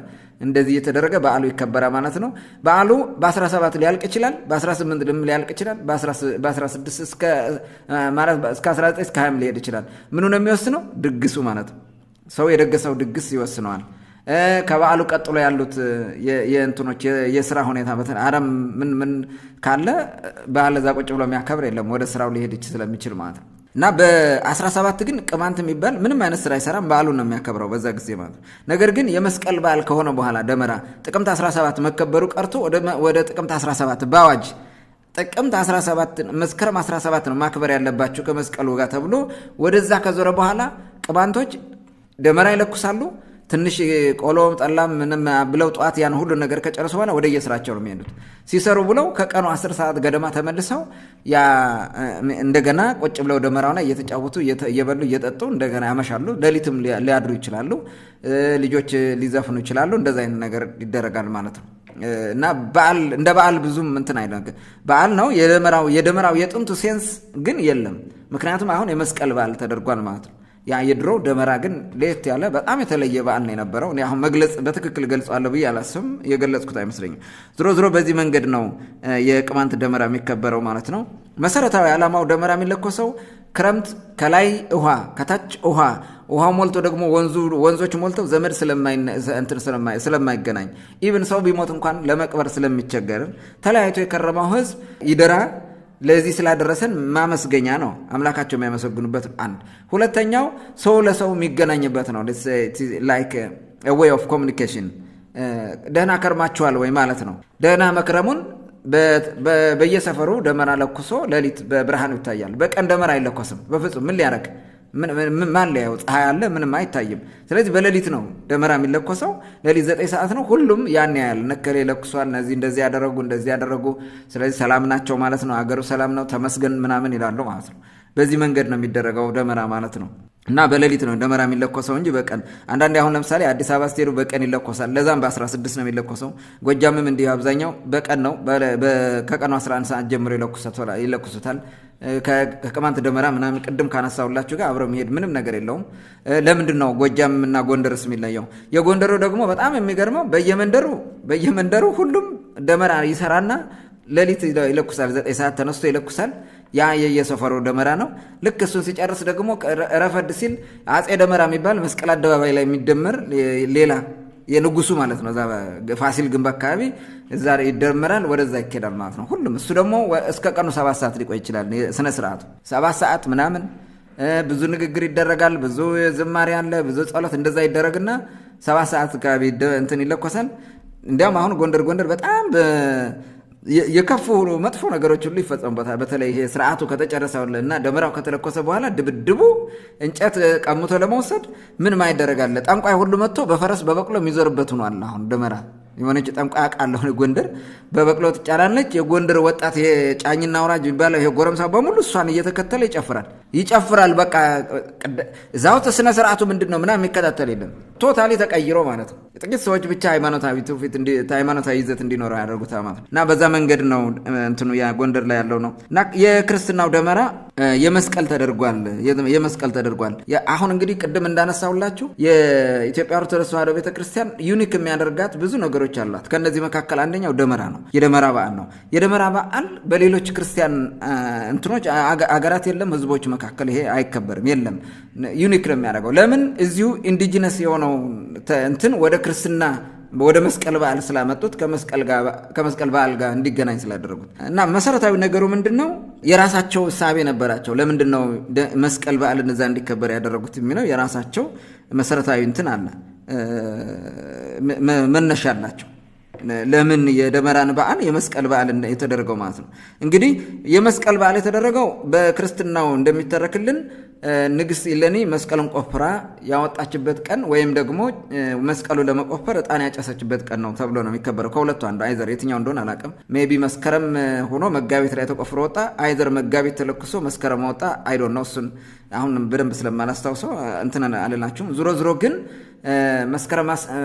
እንደዚህ እየተደረገ በዓሉ ይከበራል ማለት ነው። በዓሉ በ17 ሊያልቅ ይችላል፣ በ18 ልም ሊያልቅ ይችላል፣ በ16 እስከ 19 እስከ 20 ሊሄድ ይችላል። ምኑ ነው የሚወስነው? ድግሱ ማለት ነው። ሰው የደገሰው ድግስ ይወስነዋል። ከበዓሉ ቀጥሎ ያሉት የእንትኖች የስራ ሁኔታ አረም ምን ምን ካለ በዓል እዛ ቁጭ ብሎ የሚያከብር የለም ወደ ስራው ሊሄድች ስለሚችል ማለት ነው። እና በ17 ግን ቅማንት የሚባል ምንም አይነት ስራ አይሰራም። በዓሉን ነው የሚያከብረው በዛ ጊዜ ማለት ነው። ነገር ግን የመስቀል በዓል ከሆነ በኋላ ደመራ ጥቅምት 17 መከበሩ ቀርቶ ወደ ጥቅምት 17 በአዋጅ ጥቅምት 17 መስከረም 17 ነው ማክበር ያለባቸው ከመስቀሉ ጋር ተብሎ ወደዛ ከዞረ በኋላ ቅማንቶች ደመራ ይለኩሳሉ። ትንሽ ቆሎም ጠላም ምንም ብለው ጠዋት ያን ሁሉ ነገር ከጨረሱ በኋላ ወደ የስራቸው ነው የሚሄዱት። ሲሰሩ ብለው ከቀኑ አስር ሰዓት ገደማ ተመልሰው እንደገና ቁጭ ብለው ደመራው ላይ እየተጫወቱ እየበሉ እየጠጡ እንደገና ያመሻሉ። ሌሊትም ሊያድሩ ይችላሉ። ልጆች ሊዘፍኑ ይችላሉ። እንደዛ አይነት ነገር ይደረጋል ማለት ነው። እና በዓል እንደ በዓል ብዙም እንትን አይለ በዓል ነው የደመራው የጥንቱ ሴንስ ግን የለም። ምክንያቱም አሁን የመስቀል በዓል ተደርጓል ማለት ነው። ያ የድሮው ደመራ ግን ለየት ያለ በጣም የተለየ በዓል ነው የነበረው። እኔ አሁን መግለጽ በትክክል ገልጸዋለሁ ብዬ አላስብም፣ የገለጽኩት አይመስለኝም። ዝሮ ዝሮ በዚህ መንገድ ነው የቅማንት ደመራ የሚከበረው ማለት ነው። መሰረታዊ ዓላማው ደመራ የሚለኮሰው ክረምት ከላይ ውሃ ከታች ውሃ ውሃ ሞልቶ ደግሞ ወንዞች ሞልተው ዘመድ ስለማይገናኝ ኢብን ሰው ቢሞት እንኳን ለመቅበር ስለሚቸገር ተለያይቶ የከረመው ህዝብ ይደራ ለዚህ ስላደረሰን ማመስገኛ ነው። አምላካቸው የሚያመሰግኑበት አንድ። ሁለተኛው ሰው ለሰው የሚገናኝበት ነው። ላይክ ዌይ ኦፍ ኮሚኒኬሽን ደህና ከርማችኋል ወይ ማለት ነው። ደህና መክረሙን በየሰፈሩ ደመራ ለኩሶ ሌሊት በብርሃኑ ይታያል። በቀን ደመራ አይለኮስም በፍጹም ምን ሊያደርግ ማን ሊያየው? ፀሐይ አለ፣ ምንም አይታይም። ስለዚህ በሌሊት ነው ደመራ የሚለኮሰው። ሌሊት ዘጠኝ ሰዓት ነው። ሁሉም ያን ያል ነከሌ ለኩሷል፣ እነዚህ እንደዚህ ያደረጉ እንደዚህ ያደረጉ። ስለዚህ ሰላም ናቸው ማለት ነው። አገሩ ሰላም ነው ተመስገን ምናምን ይላሉ ማለት ነው። በዚህ መንገድ ነው የሚደረገው ደመራ ማለት ነው። እና በሌሊት ነው ደመራ የሚለኮሰው እንጂ በቀን አንዳንዴ አሁን ለምሳሌ አዲስ አበባ ስትሄዱ በቀን ይለኮሳል። ለዛም በ16 ነው የሚለኮሰው። ጎጃምም እንዲ አብዛኛው በቀን ነው። ከቀኑ 11 ሰዓት ጀምሮ ይለኩሱታል። ከቅማንት ደመራ ምናምን ቅድም ካነሳሁላችሁ ጋር አብረው የሚሄድ ምንም ነገር የለውም። ለምንድን ነው ጎጃም እና ጎንደርስ የሚለየው? የጎንደሩ ደግሞ በጣም የሚገርመው በየመንደሩ በየመንደሩ ሁሉም ደመራ ይሰራና ሌሊት ይለኩሳል። ዘጠኝ ሰዓት ተነስቶ ይለኩሳል። ያ የየሰፈሩ ደመራ ነው። ልክ እሱን ሲጨርስ ደግሞ ረፈድ ሲል አፄ ደመራ የሚባል መስቀል አደባባይ ላይ የሚደመር ሌላ የንጉሱ ማለት ነው። ፋሲል ግንብ አካባቢ እዛ ይደመራል፣ ወደዛ ይኬዳል ማለት ነው። ሁሉም እሱ ደግሞ እስከ ቀኑ ሰባት ሰዓት ሊቆይ ይችላል። ስነ ስርዓቱ ሰባት ሰዓት ምናምን ብዙ ንግግር ይደረጋል፣ ብዙ ዝማሬ አለ፣ ብዙ ጸሎት እንደዛ ይደረግና ሰባት ሰዓት አካባቢ እንትን ይለኮሳል። እንዲያውም አሁን ጎንደር ጎንደር በጣም የከፉ መጥፎ ነገሮች ሁሉ ይፈጸሙበታል። በተለይ ይሄ ስርዓቱ ከተጨረሰ እና ደመራው ከተለኮሰ በኋላ ድብድቡ እንጨት ቀምቶ ለመውሰድ ምን ማይደረጋለ አለ። ጠንቋይ ሁሉ መጥቶ በፈረስ በበቅሎ የሚዞርበት ሆኗል። አሁን ደመራ የሆነች ጠንቋይ አውቃለሁ ጎንደር በበቅሎ ትጫላለች። የጎንደር ወጣት ጫኝና አውራጅ የሚባለው ይሄ ጎረምሳ በሙሉ እሷን እየተከተለ ይጨፍራል ይጨፍራል። በቃ እዛው ስነ ስርዓቱ ምንድን ነው ምናምን የሚከታተል የለም። ቶታሊ ተቀይሮ ማለት ነው። ጥቂት ሰዎች ብቻ ሃይማኖታዊ ትውፊት ሃይማኖታዊ ይዘት እንዲኖረው ያደርጉት ማለት እና በዛ መንገድ ነው እንትኑ ጎንደር ላይ ያለው ነው እና የክርስትናው ደመራ የመስቀል ተደርጓል። የመስቀል ተደርጓል። አሁን እንግዲህ ቅድም እንዳነሳውላችሁ የኢትዮጵያ ኦርቶዶክስ ተዋህዶ ቤተክርስቲያን ዩኒክ የሚያደርጋት ብዙ ነገሮች አሏት። ከእነዚህ መካከል አንደኛው ደመራ ነው። የደመራ በዓል ነው። የደመራ በዓል በሌሎች ክርስቲያን እንትኖች አገራት የለም፣ ህዝቦች መካከል ይሄ አይከበርም። የለም፣ ዩኒክ ነው የሚያደርገው። ለምን እዚሁ ኢንዲጂነስ የሆነው ነው እንትን ወደ ክርስትና ወደ መስቀል በዓል ስላመጡት ከመስቀል በዓል ጋር እንዲገናኝ ስላደረጉት እና መሰረታዊ ነገሩ ምንድን ነው? የራሳቸው እሳቤ ነበራቸው። ለምንድን ነው መስቀል በዓል እነዛ እንዲከበር ያደረጉት የሚለው የራሳቸው መሰረታዊ እንትን አለ መነሻ አላቸው። ለምን የደመራን በዓል የመስቀል በዓል የተደረገው ማለት ነው። እንግዲህ የመስቀል በዓል የተደረገው በክርስትናው እንደሚተረክልን ንግስት ይለኒ መስቀልን ቆፍራ ያወጣችበት ቀን ወይም ደግሞ መስቀሉ ለመቆፈር እጣን ያጨሰችበት ቀን ነው ተብሎ ነው የሚከበረው። ከሁለቱ አንዱ አይዘር የትኛው እንደሆነ አላቅም ሜቢ ቢ መስከረም ሆኖ መጋቢት ላይ ተቆፍሮ ወጣ፣ አይዘር መጋቢት ተለክሶ መስከረም ወጣ። አይዶን ነው እሱን አሁን በደንብ ስለማላስታውሰው እንትን አልላችሁም። ዙሮ ዙሮ ግን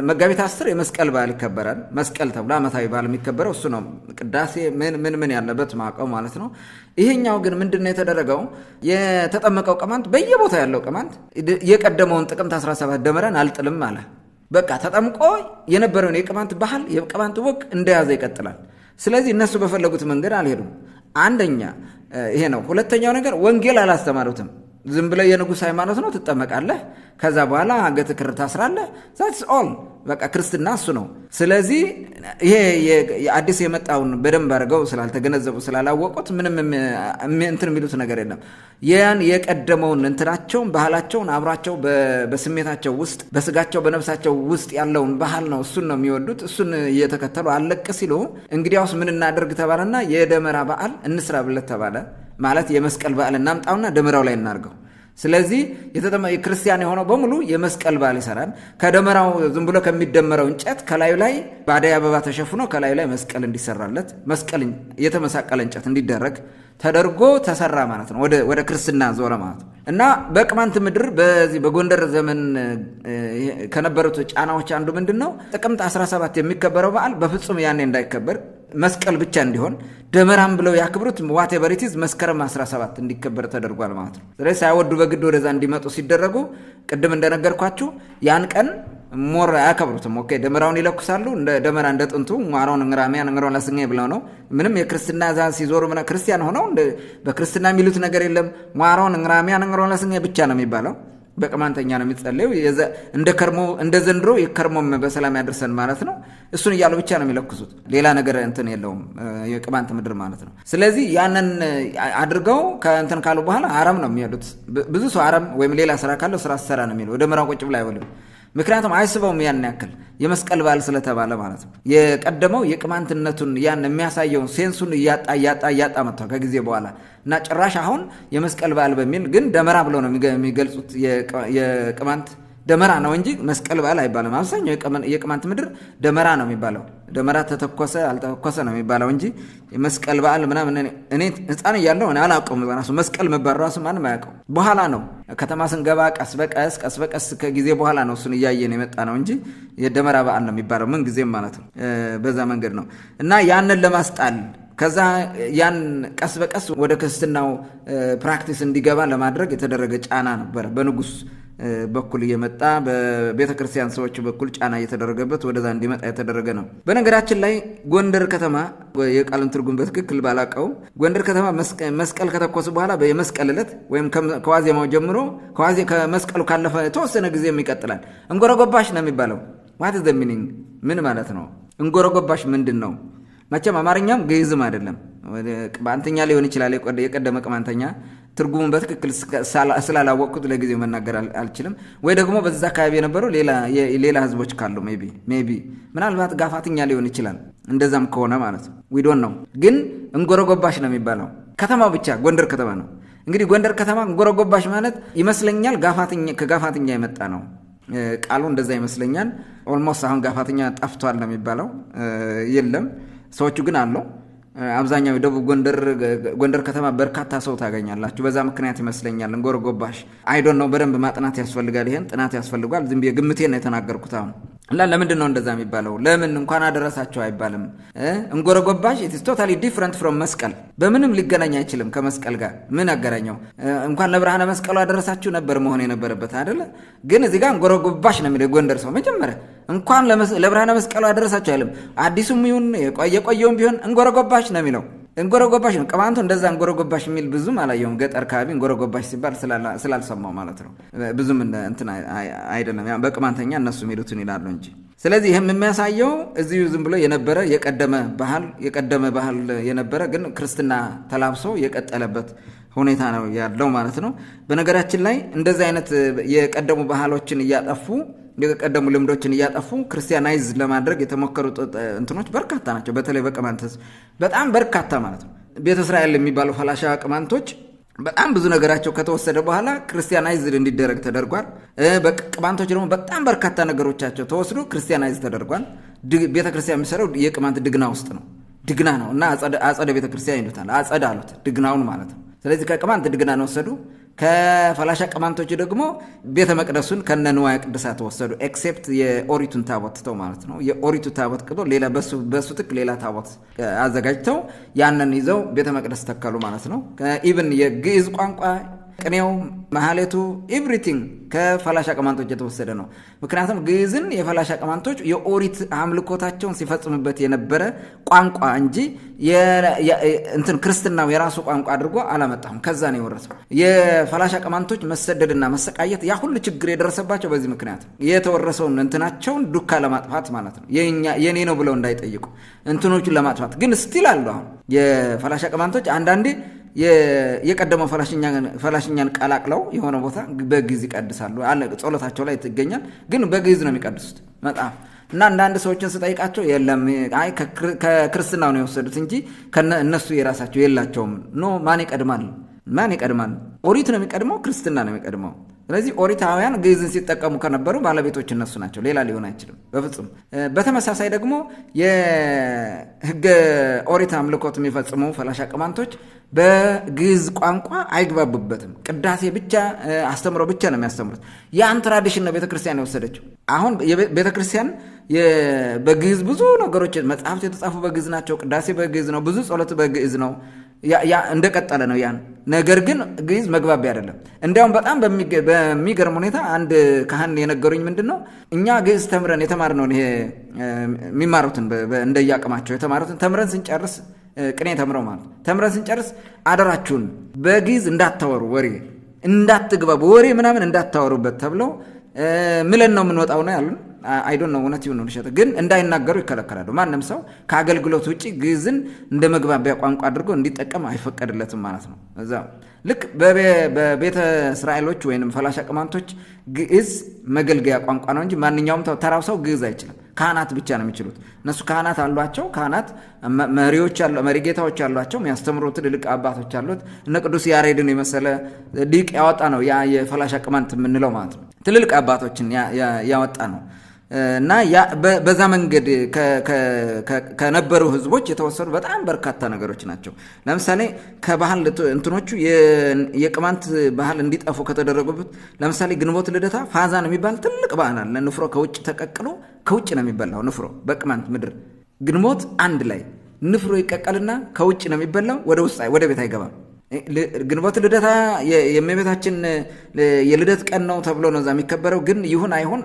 መጋቢት አስር የመስቀል በዓል ይከበራል። መስቀል ተብሎ ዓመታዊ በዓል የሚከበረው እሱ ነው። ቅዳሴ ምን ምን ምን ያለበት ማቀው ማለት ነው። ይሄኛው ግን ምንድነው የተደረገው? የተጠመቀው ቅማንት በየቦታው ያለው ቅማንት የቀደመውን ጥቅምት 17 ደመረን አልጥልም አለ። በቃ ተጠምቆ የነበረውን የቅማንት ባህል የቅማንት ወቅ እንደያዘ ይቀጥላል። ስለዚህ እነሱ በፈለጉት መንገድ አልሄዱም። አንደኛ ይሄ ነው። ሁለተኛው ነገር ወንጌል አላስተማሩትም። ዝም ብለህ የንጉሥ ሃይማኖት ነው ትጠመቃለህ። ከዛ በኋላ አንገት ክር ታስራለህ። ዛትስ ኦል በቃ ክርስትና እሱ ነው። ስለዚህ ይሄ አዲስ የመጣውን በደንብ አድርገው ስላልተገነዘቡ ስላላወቁት ምንም እንትን የሚሉት ነገር የለም። ያን የቀደመውን እንትናቸውን ባህላቸውን አብሯቸው በስሜታቸው ውስጥ በስጋቸው በነፍሳቸው ውስጥ ያለውን ባህል ነው። እሱን ነው የሚወዱት። እሱን እየተከተሉ አለቅ ሲሉ እንግዲያውስ ምን እናደርግ ተባለና የደመራ በዓል እንስራ ብለት ተባለ። ማለት የመስቀል በዓል እናምጣውና ደመራው ላይ እናርገው። ስለዚህ ክርስቲያን የሆነው በሙሉ የመስቀል በዓል ይሰራል። ከደመራው ዝም ብሎ ከሚደመረው እንጨት ከላዩ ላይ በአደይ አበባ ተሸፍኖ ከላዩ ላይ መስቀል እንዲሰራለት መስቀል የተመሳቀለ እንጨት እንዲደረግ ተደርጎ ተሰራ ማለት ነው። ወደ ክርስትና ዞረ ማለት ነው እና በቅማንት ምድር በዚህ በጎንደር ዘመን ከነበሩት ጫናዎች አንዱ ምንድን ነው? ጥቅምት 17 የሚከበረው በዓል በፍጹም ያኔ እንዳይከበር መስቀል ብቻ እንዲሆን ደመራም ብለው ያክብሩት ዋቴ መስከረም 17 እንዲከበር ተደርጓል ማለት ነው። ስለዚህ ሳይወዱ በግድ ወደዛ እንዲመጡ ሲደረጉ ቅድም እንደነገርኳችሁ ያን ቀን ሞር አያከብሩትም። ኦኬ ደመራውን ይለኩሳሉ። እንደ ደመራ እንደ ጥንቱ ማራውን እንግራሚያ እንግራውን ላስኛ ብለው ነው ምንም የክርስትና ዛ ሲዞሩ ምና ክርስቲያን ሆነው በክርስትና የሚሉት ነገር የለም። ማራውን እንግራሚያ እንግራውን ላስኛ ብቻ ነው የሚባለው። በቅማንተኛ ነው የሚጸለዩ። እንደ ከርሞ እንደ ዘንድሮ የከርሞም በሰላም ያደርሰን ማለት ነው። እሱን እያሉ ብቻ ነው የሚለኩሱት። ሌላ ነገር እንትን የለውም የቅማንት ምድር ማለት ነው። ስለዚህ ያንን አድርገው ከእንትን ካሉ በኋላ አረም ነው የሚሄዱት። ብዙ ሰው አረም ወይም ሌላ ስራ ካለው ስራ ስሰራ ነው የሚለው። ወደ ምራ ቁጭ ብላ አይወልም ምክንያቱም አይስበውም ያን ያክል የመስቀል በዓል ስለተባለ ማለት ነው። የቀደመው የቅማንትነቱን ያን የሚያሳየውን ሴንሱን እያጣ እያጣ እያጣ መጥቷል ከጊዜ በኋላ እና ጭራሽ አሁን የመስቀል በዓል በሚል ግን ደመራ ብለው ነው የሚገልጹት የቅማንት ደመራ ነው እንጂ መስቀል በዓል አይባልም። አብዛኛው የቅማንት ምድር ደመራ ነው የሚባለው። ደመራ ተተኮሰ አልተተኮሰ ነው የሚባለው እንጂ መስቀል በዓል ምናምን እኔ ህፃን እያለሁ እኔ አላውቀውም። ራሱ መስቀል መባል ራሱ ማንም አያውቀው። በኋላ ነው ከተማ ስንገባ ቀስ በቀስ ቀስ በቀስ ከጊዜ በኋላ ነው እሱን እያየን የመጣ ነው እንጂ የደመራ በዓል ነው የሚባለው ምን ጊዜም ማለት ነው። በዛ መንገድ ነው እና ያንን ለማስጣል ከዛ ያን ቀስ በቀስ ወደ ክርስትናው ፕራክቲስ እንዲገባ ለማድረግ የተደረገ ጫና ነበረ በንጉስ በኩል እየመጣ በቤተ ክርስቲያን ሰዎች በኩል ጫና እየተደረገበት ወደዛ እንዲመጣ የተደረገ ነው። በነገራችን ላይ ጎንደር ከተማ የቃልን ትርጉም በትክክል ባላቀው ጎንደር ከተማ መስቀል ከተኮሱ በኋላ የመስቀል ዕለት ወይም ከዋዜማው ጀምሮ ከመስቀሉ ካለፈ የተወሰነ ጊዜም ይቀጥላል። እንጎረጎባሽ ነው የሚባለው። ዋት ዘ ሚኒንግ ምን ማለት ነው? እንጎረጎባሽ ምንድን ነው? መቼም አማርኛም ግዕዝም አይደለም። ቅማንተኛ ሊሆን ይችላል። የቀደመ ቅማንተኛ ትርጉሙን በትክክል ስላላወቅኩት ለጊዜው መናገር አልችልም። ወይ ደግሞ በዛ አካባቢ የነበረው ሌላ ህዝቦች ካሉ ቢ ቢ ምናልባት ጋፋትኛ ሊሆን ይችላል። እንደዛም ከሆነ ማለት ነው ዊዶን ነው ግን እንጎረጎባሽ ነው የሚባለው ከተማው ብቻ ጎንደር ከተማ ነው። እንግዲህ ጎንደር ከተማ እንጎረጎባሽ ማለት ይመስለኛል ከጋፋትኛ የመጣ ነው ቃሉ እንደዛ ይመስለኛል። ኦልሞስት አሁን ጋፋትኛ ጠፍቷል ነው የሚባለው የለም። ሰዎቹ ግን አለው አብዛኛው የደቡብ ጎንደር ከተማ በርካታ ሰው ታገኛላችሁ። በዛ ምክንያት ይመስለኛል እንጎረጎባሽ አይዶን ነው። በደንብ ማጥናት ያስፈልጋል። ይሄን ጥናት ያስፈልጓል። ዝም ብዬ ግምቴ ነው የተናገርኩት። አሁን እና ለምንድን ነው እንደዛ የሚባለው? ለምን እንኳን አደረሳቸው አይባልም? እንጎረጎባሽ ኢትስ ቶታሊ ዲፍረንት ፍሮም መስቀል። በምንም ሊገናኝ አይችልም ከመስቀል ጋር ምን አገናኘው? እንኳን ለብርሃነ መስቀሉ አደረሳችሁ ነበር መሆን የነበረበት አይደለ? ግን እዚህ ጋር እንጎረጎባሽ ነው የሚለው የጎንደር ሰው መጀመሪያ እንኳን ለብርሃነ መስቀሉ አደረሳችሁ አይልም። አዲሱም ይሁን የቆየውም ቢሆን እንጎረጎባሽ ነው የሚለው። እንጎረጎባሽ ነው ቅማንቱ እንደዛ እንጎረጎባሽ የሚል ብዙም አላየውም። ገጠር አካባቢ እንጎረጎባሽ ሲባል ስላልሰማው ማለት ነው። ብዙም እንትን አይደለም። በቅማንተኛ እነሱ የሚሉትን ይላሉ እንጂ ስለዚህ ይህም የሚያሳየው እዚሁ ዝም ብሎ የነበረ የቀደመ ባህል የቀደመ ባህል የነበረ ግን ክርስትና ተላብሶ የቀጠለበት ሁኔታ ነው ያለው ማለት ነው። በነገራችን ላይ እንደዚህ አይነት የቀደሙ ባህሎችን እያጠፉ የቀደሙ ልምዶችን እያጠፉ ክርስቲያናይዝ ለማድረግ የተሞከሩ እንትኖች በርካታ ናቸው። በተለይ በቅማንት በጣም በርካታ ማለት ነው። ቤተ እስራኤል የሚባሉ ፈላሻ ቅማንቶች በጣም ብዙ ነገራቸው ከተወሰደ በኋላ ክርስቲያናይዝ እንዲደረግ ተደርጓል። ቅማንቶች ደግሞ በጣም በርካታ ነገሮቻቸው ተወስዶ ክርስቲያናይዝ ተደርጓል። ቤተ ክርስቲያን የሚሰራው የቅማንት ድግና ውስጥ ነው። ድግና ነው እና አጸደ ቤተ ክርስቲያን ይሉታል። አጸደ አሉት ድግናውን ማለት ነው። ስለዚህ ከቅማንት ነው ወሰዱ። ከፈላሻ ቀማንቶች ደግሞ ቤተ መቅደሱን ከነ ንዋያ ቅድሳት ወሰዱ። ኤክሴፕት የኦሪቱን ታቦት ትተው ማለት ነው። የኦሪቱ ታቦት ቅዶ ሌላ በሱ ትክ ሌላ ታቦት አዘጋጅተው ያንን ይዘው ቤተ መቅደስ ተከሉ ማለት ነው። ኢብን የግዕዝ ቋንቋ ቅኔው፣ መሀሌቱ ኤቭሪቲንግ ከፈላሻ ቀማንቶች የተወሰደ ነው። ምክንያቱም ግዕዝን የፈላሻ ቀማንቶች የኦሪት አምልኮታቸውን ሲፈጽምበት የነበረ ቋንቋ እንጂ እንትን ክርስትናው የራሱ ቋንቋ አድርጎ አላመጣም። ከዛ ነው የወረሰው። የፈላሻ ቀማንቶች መሰደድና መሰቃየት ያ ሁሉ ችግር የደረሰባቸው በዚህ ምክንያት የተወረሰውን እንትናቸውን ዱካ ለማጥፋት ማለት ነው። የኔ ነው ብለው እንዳይጠይቁ እንትኖቹን ለማጥፋት ግን ስቲል አሉ። አሁን የፈላሻ ቀማንቶች አንዳንዴ የቀደመው ፈላሽኛን ቀላቅለው የሆነ ቦታ በግዕዝ ይቀድሳሉ አለ። ጸሎታቸው ላይ ትገኛል ግን በግዕዝ ነው የሚቀድሱት መጽሐፍ እና አንዳንድ ሰዎችን ስጠይቃቸው የለም አይ ከክርስትና ነው የወሰዱት እንጂ እነሱ የራሳቸው የላቸውም። ኖ ማን ይቀድማል? ማን ይቀድማል? ኦሪት ነው የሚቀድመው? ክርስትና ነው የሚቀድመው? ስለዚህ ኦሪታውያን ግዕዝን ሲጠቀሙ ከነበሩ ባለቤቶች እነሱ ናቸው፣ ሌላ ሊሆን አይችልም በፍጹም። በተመሳሳይ ደግሞ የህገ ኦሪት አምልኮት የሚፈጽሙ ፈላሻ ቅማንቶች በግዕዝ ቋንቋ አይግባቡበትም። ቅዳሴ ብቻ አስተምሮ ብቻ ነው የሚያስተምሩት። ያን ትራዲሽን ነው ቤተክርስቲያን የወሰደችው። አሁን ቤተክርስቲያን በግዕዝ ብዙ ነገሮች መጽሐፍት የተጻፉ በግዕዝ ናቸው። ቅዳሴ በግዕዝ ነው። ብዙ ጸሎት በግዕዝ ነው። እንደቀጠለ ነው። ያን ነገር ግን ግዕዝ መግባብ አይደለም። እንዲያውም በጣም በሚገርም ሁኔታ አንድ ካህን የነገሩኝ ምንድን ነው እኛ ግዕዝ ተምረን የተማርነውን ይሄ የሚማሩትን እንደየአቅማቸው የተማሩትን ተምረን ስንጨርስ ቅኔ ተምረው ማለት ተምረን ስንጨርስ አደራችሁን በግዕዝ እንዳታወሩ ወሬ እንዳትግባቡ ወሬ ምናምን እንዳታወሩበት ተብለው ምለን ነው የምንወጣው ነው ያሉን። አይዶን ነው እውነት ይሁን ልሸጥ ግን እንዳይናገሩ ይከለከላሉ። ማንም ሰው ከአገልግሎት ውጭ ግዕዝን እንደ መግባቢያ ቋንቋ አድርጎ እንዲጠቀም አይፈቀድለትም ማለት ነው። እዛ ልክ በቤተ እስራኤሎች ወይም ፈላሻ ቅማንቶች ግዕዝ መገልገያ ቋንቋ ነው እንጂ ማንኛውም ተራው ሰው ግዕዝ አይችልም። ካህናት ብቻ ነው የሚችሉት። እነሱ ካህናት አሏቸው። ካህናት መሪዎች መሪ ጌታዎች አሏቸው። የሚያስተምሩ ትልልቅ አባቶች አሉት። እነ ቅዱስ ያሬድን የመሰለ ሊቅ ያወጣ ነው ያ የፈላሻ ቅማንት የምንለው ማለት ነው። ትልልቅ አባቶችን ያወጣ ነው እና በዛ መንገድ ከነበሩ ህዝቦች የተወሰኑ በጣም በርካታ ነገሮች ናቸው። ለምሳሌ ከባህል እንትኖቹ የቅማንት ባህል እንዲጠፉ ከተደረጉበት ለምሳሌ ግንቦት ልደታ ፋዛን የሚባል ትልቅ ባህል አለ። ንፍሮ ከውጭ ተቀቅሎ ከውጭ ነው የሚበላው። ንፍሮ በቅማንት ምድር ግንቦት አንድ ላይ ንፍሮ ይቀቀልና ከውጭ ነው የሚበላው፣ ወደ ውስጥ ወደ ቤት አይገባም። ግንቦት ልደታ የእመቤታችን የልደት ቀን ነው ተብሎ ነው እዛ የሚከበረው። ግን ይሁን አይሁን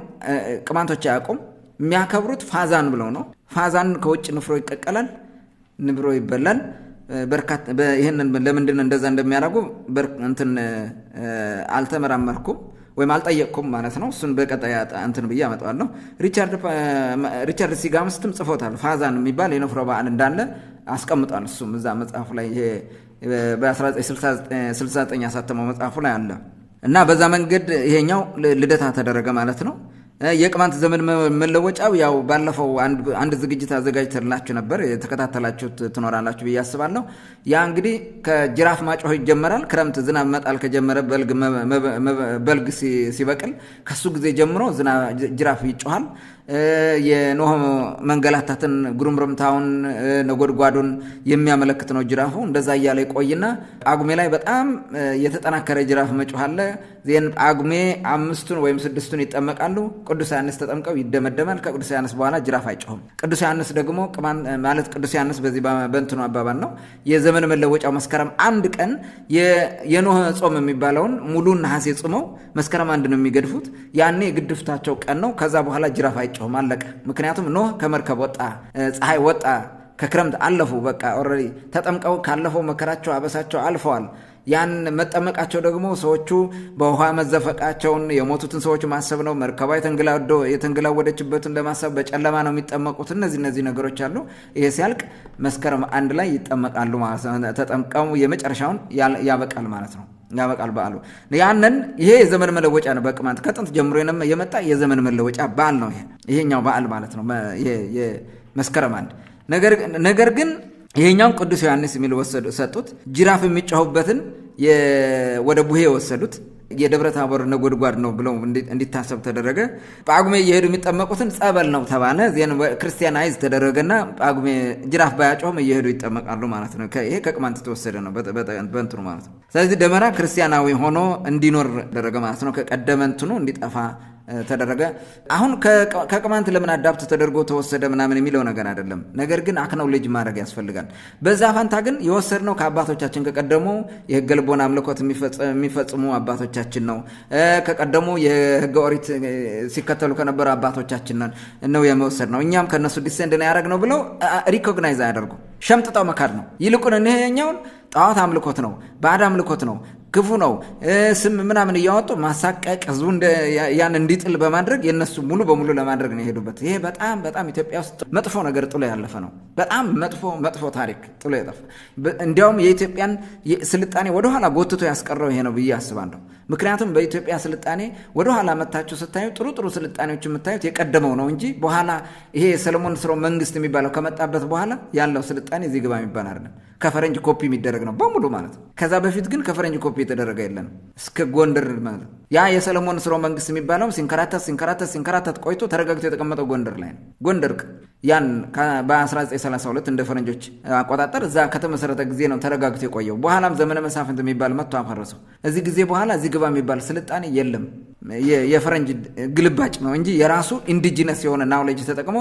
ቅማንቶች አያውቁም። የሚያከብሩት ፋዛን ብለው ነው። ፋዛን ከውጭ ንፍሮ ይቀቀላል፣ ንብሮ ይበላል። ይህንን ለምንድን እንደዛ እንደሚያደርጉ እንትን አልተመራመርኩም ወይም አልጠየቅኩም ማለት ነው። እሱን በቀጣይ እንትን ብዬ አመጣዋለሁ። ሪቻርድ ሲጋምስትም ጽፎታል። ፋዛን የሚባል የንፍሮ በዓል እንዳለ አስቀምጧል። እሱም እዛ መጽሐፉ ላይ በ1969 ያሳተመው መጽሐፉ ላይ አለ እና በዛ መንገድ ይሄኛው ልደታ ተደረገ ማለት ነው። የቅማንት ዘመን መለወጫው ያው ባለፈው አንድ ዝግጅት አዘጋጅተላችሁ ነበር፣ የተከታተላችሁት ትኖራላችሁ ብዬ አስባለሁ። ያ እንግዲህ ከጅራፍ ማጮህ ይጀመራል። ክረምት ዝናብ መጣል ከጀመረ በልግ ሲበቅል ከሱ ጊዜ ጀምሮ ጅራፍ ይጮኋል። የኖህ መንገላታትን ጉርምርምታውን፣ ነጎድጓዱን የሚያመለክት ነው ጅራፉ። እንደዛ እያለ ይቆይና አጉሜ ላይ በጣም የተጠናከረ ጅራፍ መጮህ አለ። አጉሜ አምስቱን ወይም ስድስቱን ይጠመቃሉ። ቅዱስ ዮሐንስ ተጠምቀው ይደመደማል። ከቅዱስ ዮሐንስ በኋላ ጅራፍ አይጮህም። ቅዱስ ዮሐንስ ደግሞ ማለት ቅዱስ ዮሐንስ በዚህ በእንትኑ አባባል ነው የዘመን መለወጫው መስከረም አንድ ቀን የኖህ ጾም የሚባለውን ሙሉን ነሐሴ ጽመው መስከረም አንድ ነው የሚገድፉት። ያኔ የግድፍታቸው ቀን ነው። ከዛ በኋላ ጅራፍ አይጮ አልሰጣቸውም። አለቀ። ምክንያቱም ኖህ ከመርከብ ወጣ፣ ፀሐይ ወጣ፣ ከክረምት አለፉ። በቃ ኦልሬዲ ተጠምቀው ካለፈው መከራቸው አበሳቸው አልፈዋል። ያን መጠመቃቸው ደግሞ ሰዎቹ በውሃ መዘፈቃቸውን የሞቱትን ሰዎች ማሰብ ነው። መርከቧ የተንግላዶ የተንግላወደችበትን ለማሰብ በጨለማ ነው የሚጠመቁት። እነዚህ እነዚህ ነገሮች አሉ። ይሄ ሲያልቅ መስከረም አንድ ላይ ይጠመቃሉ ማለት ነው። ተጠምቀው የመጨረሻውን ያበቃል ማለት ነው። ያበቃል በዓሉ። ያንን ይሄ የዘመን መለወጫ ነው። በቅማንት ከጥንት ጀምሮ የመጣ የዘመን መለወጫ በዓል ነው ይሄ ይሄኛው በዓል ማለት ነው መስከረም አንድ። ነገር ግን ይሄኛውን ቅዱስ ዮሐንስ የሚል ሰጡት። ጅራፍ የሚጫሁበትን ወደ ቡሄ የወሰዱት የደብረ ታቦር ነጎድጓድ ነው ብለው እንዲታሰብ ተደረገ። ጳጉሜ እየሄዱ የሚጠመቁትን ጸበል ነው ተባለ። ዜን ክርስቲያናይዝ ተደረገና ጳጉሜ ጅራፍ ባያጮም እየሄዱ ይጠመቃሉ ማለት ነው። ይሄ ከቅማንት የተወሰደ ነው በእንትኑ ማለት ነው። ስለዚህ ደመራ ክርስቲያናዊ ሆኖ እንዲኖር ደረገ ማለት ነው። ከቀደመ እንትኑ እንዲጠፋ ተደረገ። አሁን ከቅማንት ለምን አዳፕት ተደርጎ ተወሰደ ምናምን የሚለው ነገር አይደለም። ነገር ግን አክኖሌጅ ማድረግ ያስፈልጋል። በዛ ፋንታ ግን የወሰድነው ከአባቶቻችን ከቀደሙ የህገ ልቦና አምልኮት የሚፈጽሙ አባቶቻችን ነው፣ ከቀደሙ የህገ ኦሪት ሲከተሉ ከነበሩ አባቶቻችን ነው የመወሰድ ነው፣ እኛም ከእነሱ ያደረግ ነው ብለው ሪኮግናይዝ አያደርጉ ሸምጥጠው መካድ ነው። ይልቁን እኒህኛውን ጣዖት አምልኮት ነው፣ ባዕድ አምልኮት ነው፣ ክፉ ነው ስም ምናምን እያወጡ ማሳቀቅ ህዝቡ ያን እንዲጥል በማድረግ የነሱ ሙሉ በሙሉ ለማድረግ ነው የሄዱበት። ይሄ በጣም በጣም ኢትዮጵያ ውስጥ መጥፎ ነገር ጥሎ ያለፈ ነው። በጣም መጥፎ መጥፎ ታሪክ ጥሎ ያለፈ እንዲያውም የኢትዮጵያን ስልጣኔ ወደኋላ ጎትቶ ያስቀረው ይሄ ነው ብዬ አስባለሁ። ምክንያቱም በኢትዮጵያ ስልጣኔ ወደኋላ መታቸው ስታዩ ጥሩ ጥሩ ስልጣኔዎች የምታዩት የቀደመው ነው እንጂ በኋላ ይሄ የሰለሞን ስሮ መንግስት የሚባለው ከመጣበት በኋላ ያለው ስልጣኔ እዚህ ግባ የሚባል አይደለም። ከፈረንጅ ኮፒ የሚደረግ ነው በሙሉ ማለት ነው። ከዛ በፊት ግን ከፈረንጅ ኮፒ የተደረገ የለንም እስከ ጎንደር ማለት ያ የሰለሞን ስሮ መንግስት የሚባለውም ሲንከራተት ሲንከራተት ሲንከራተት ቆይቶ ተረጋግቶ የተቀመጠው ጎንደር ላይ ነው። ጎንደር ያን በ1932 እንደ ፈረንጆች አቆጣጠር እዛ ከተመሰረተ ጊዜ ነው ተረጋግቶ የቆየው። በኋላም ዘመነ መሳፍንት የሚባል መጥቶ አፈረሰው። እዚህ ጊዜ በኋላ እዚህ ግባ የሚባል ስልጣኔ የለም። የፈረንጅ ግልባጭ ነው እንጂ የራሱ ኢንዲጂነስ የሆነ ናውሌጅ ተጠቅሞ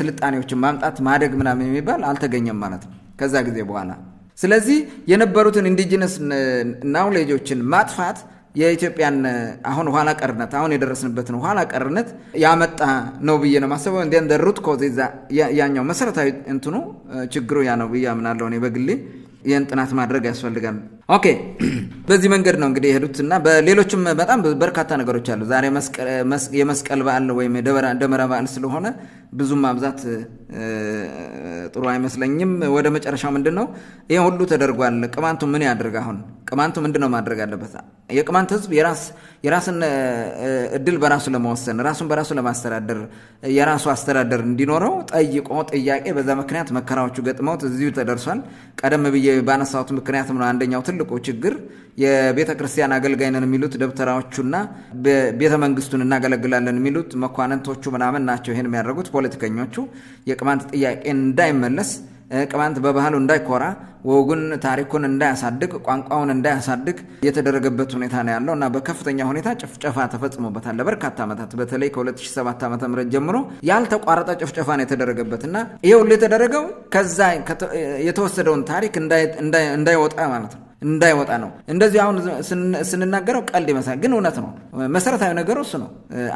ስልጣኔዎችን ማምጣት ማደግ ምናምን የሚባል አልተገኘም ማለት ነው ከዛ ጊዜ በኋላ። ስለዚህ የነበሩትን ኢንዲጂነስ ናውሌጆችን ማጥፋት የኢትዮጵያን አሁን ኋላ ቀርነት አሁን የደረስንበትን ኋላ ቀርነት ያመጣ ነው ብዬ ነው ማሰበው። እንዲያን ሩት ኮዝ ያኛው መሰረታዊ እንትኑ ችግሩ ያ ነው ብዬ አምናለሁ። እኔ በግሌ ይህን ጥናት ማድረግ ያስፈልጋል። ኦኬ በዚህ መንገድ ነው እንግዲህ የሄዱት እና በሌሎችም በጣም በርካታ ነገሮች አሉ። ዛሬ የመስቀል በዓል ወይም ደመራ በዓል ስለሆነ ብዙም ማብዛት ጥሩ አይመስለኝም። ወደ መጨረሻው ምንድን ነው ይህ ሁሉ ተደርጓል። ቅማንቱ ምን ያደርግ? አሁን ቅማንቱ ምንድን ነው ማድረግ አለበት? የቅማንት ህዝብ የራስን እድል በራሱ ለመወሰን ራሱን በራሱ ለማስተዳደር የራሱ አስተዳደር እንዲኖረው ጠይቆ ጥያቄ፣ በዛ ምክንያት መከራዎቹ ገጥመውት እዚሁ ተደርሷል። ቀደም ብዬ ባነሳሁት ምክንያትም ነው አንደኛው ትል ትልቁ ችግር የቤተ ክርስቲያን አገልጋይ ነን የሚሉት ደብተራዎቹና ቤተ መንግስቱን እናገለግላለን የሚሉት መኳንንቶቹ ምናምን ናቸው። ይህን የሚያደርጉት ፖለቲከኞቹ የቅማንት ጥያቄ እንዳይመለስ ቅማንት በባህሉ እንዳይኮራ ወጉን፣ ታሪኩን እንዳያሳድግ፣ ቋንቋውን እንዳያሳድግ የተደረገበት ሁኔታ ነው ያለው እና በከፍተኛ ሁኔታ ጭፍጨፋ ተፈጽሞበታል። ለበርካታ ዓመታት በተለይ ከ2007 ዓ ም ጀምሮ ያልተቋረጠ ጭፍጨፋ ነው የተደረገበት እና ይሄ ሁሉ የተደረገው ከዛ የተወሰደውን ታሪክ እንዳይወጣ ማለት ነው እንዳይወጣ ነው። እንደዚ አሁን ስንናገረው ቀልድ ይመስላል፣ ግን እውነት ነው። መሰረታዊ ነገሩ እሱ ነው።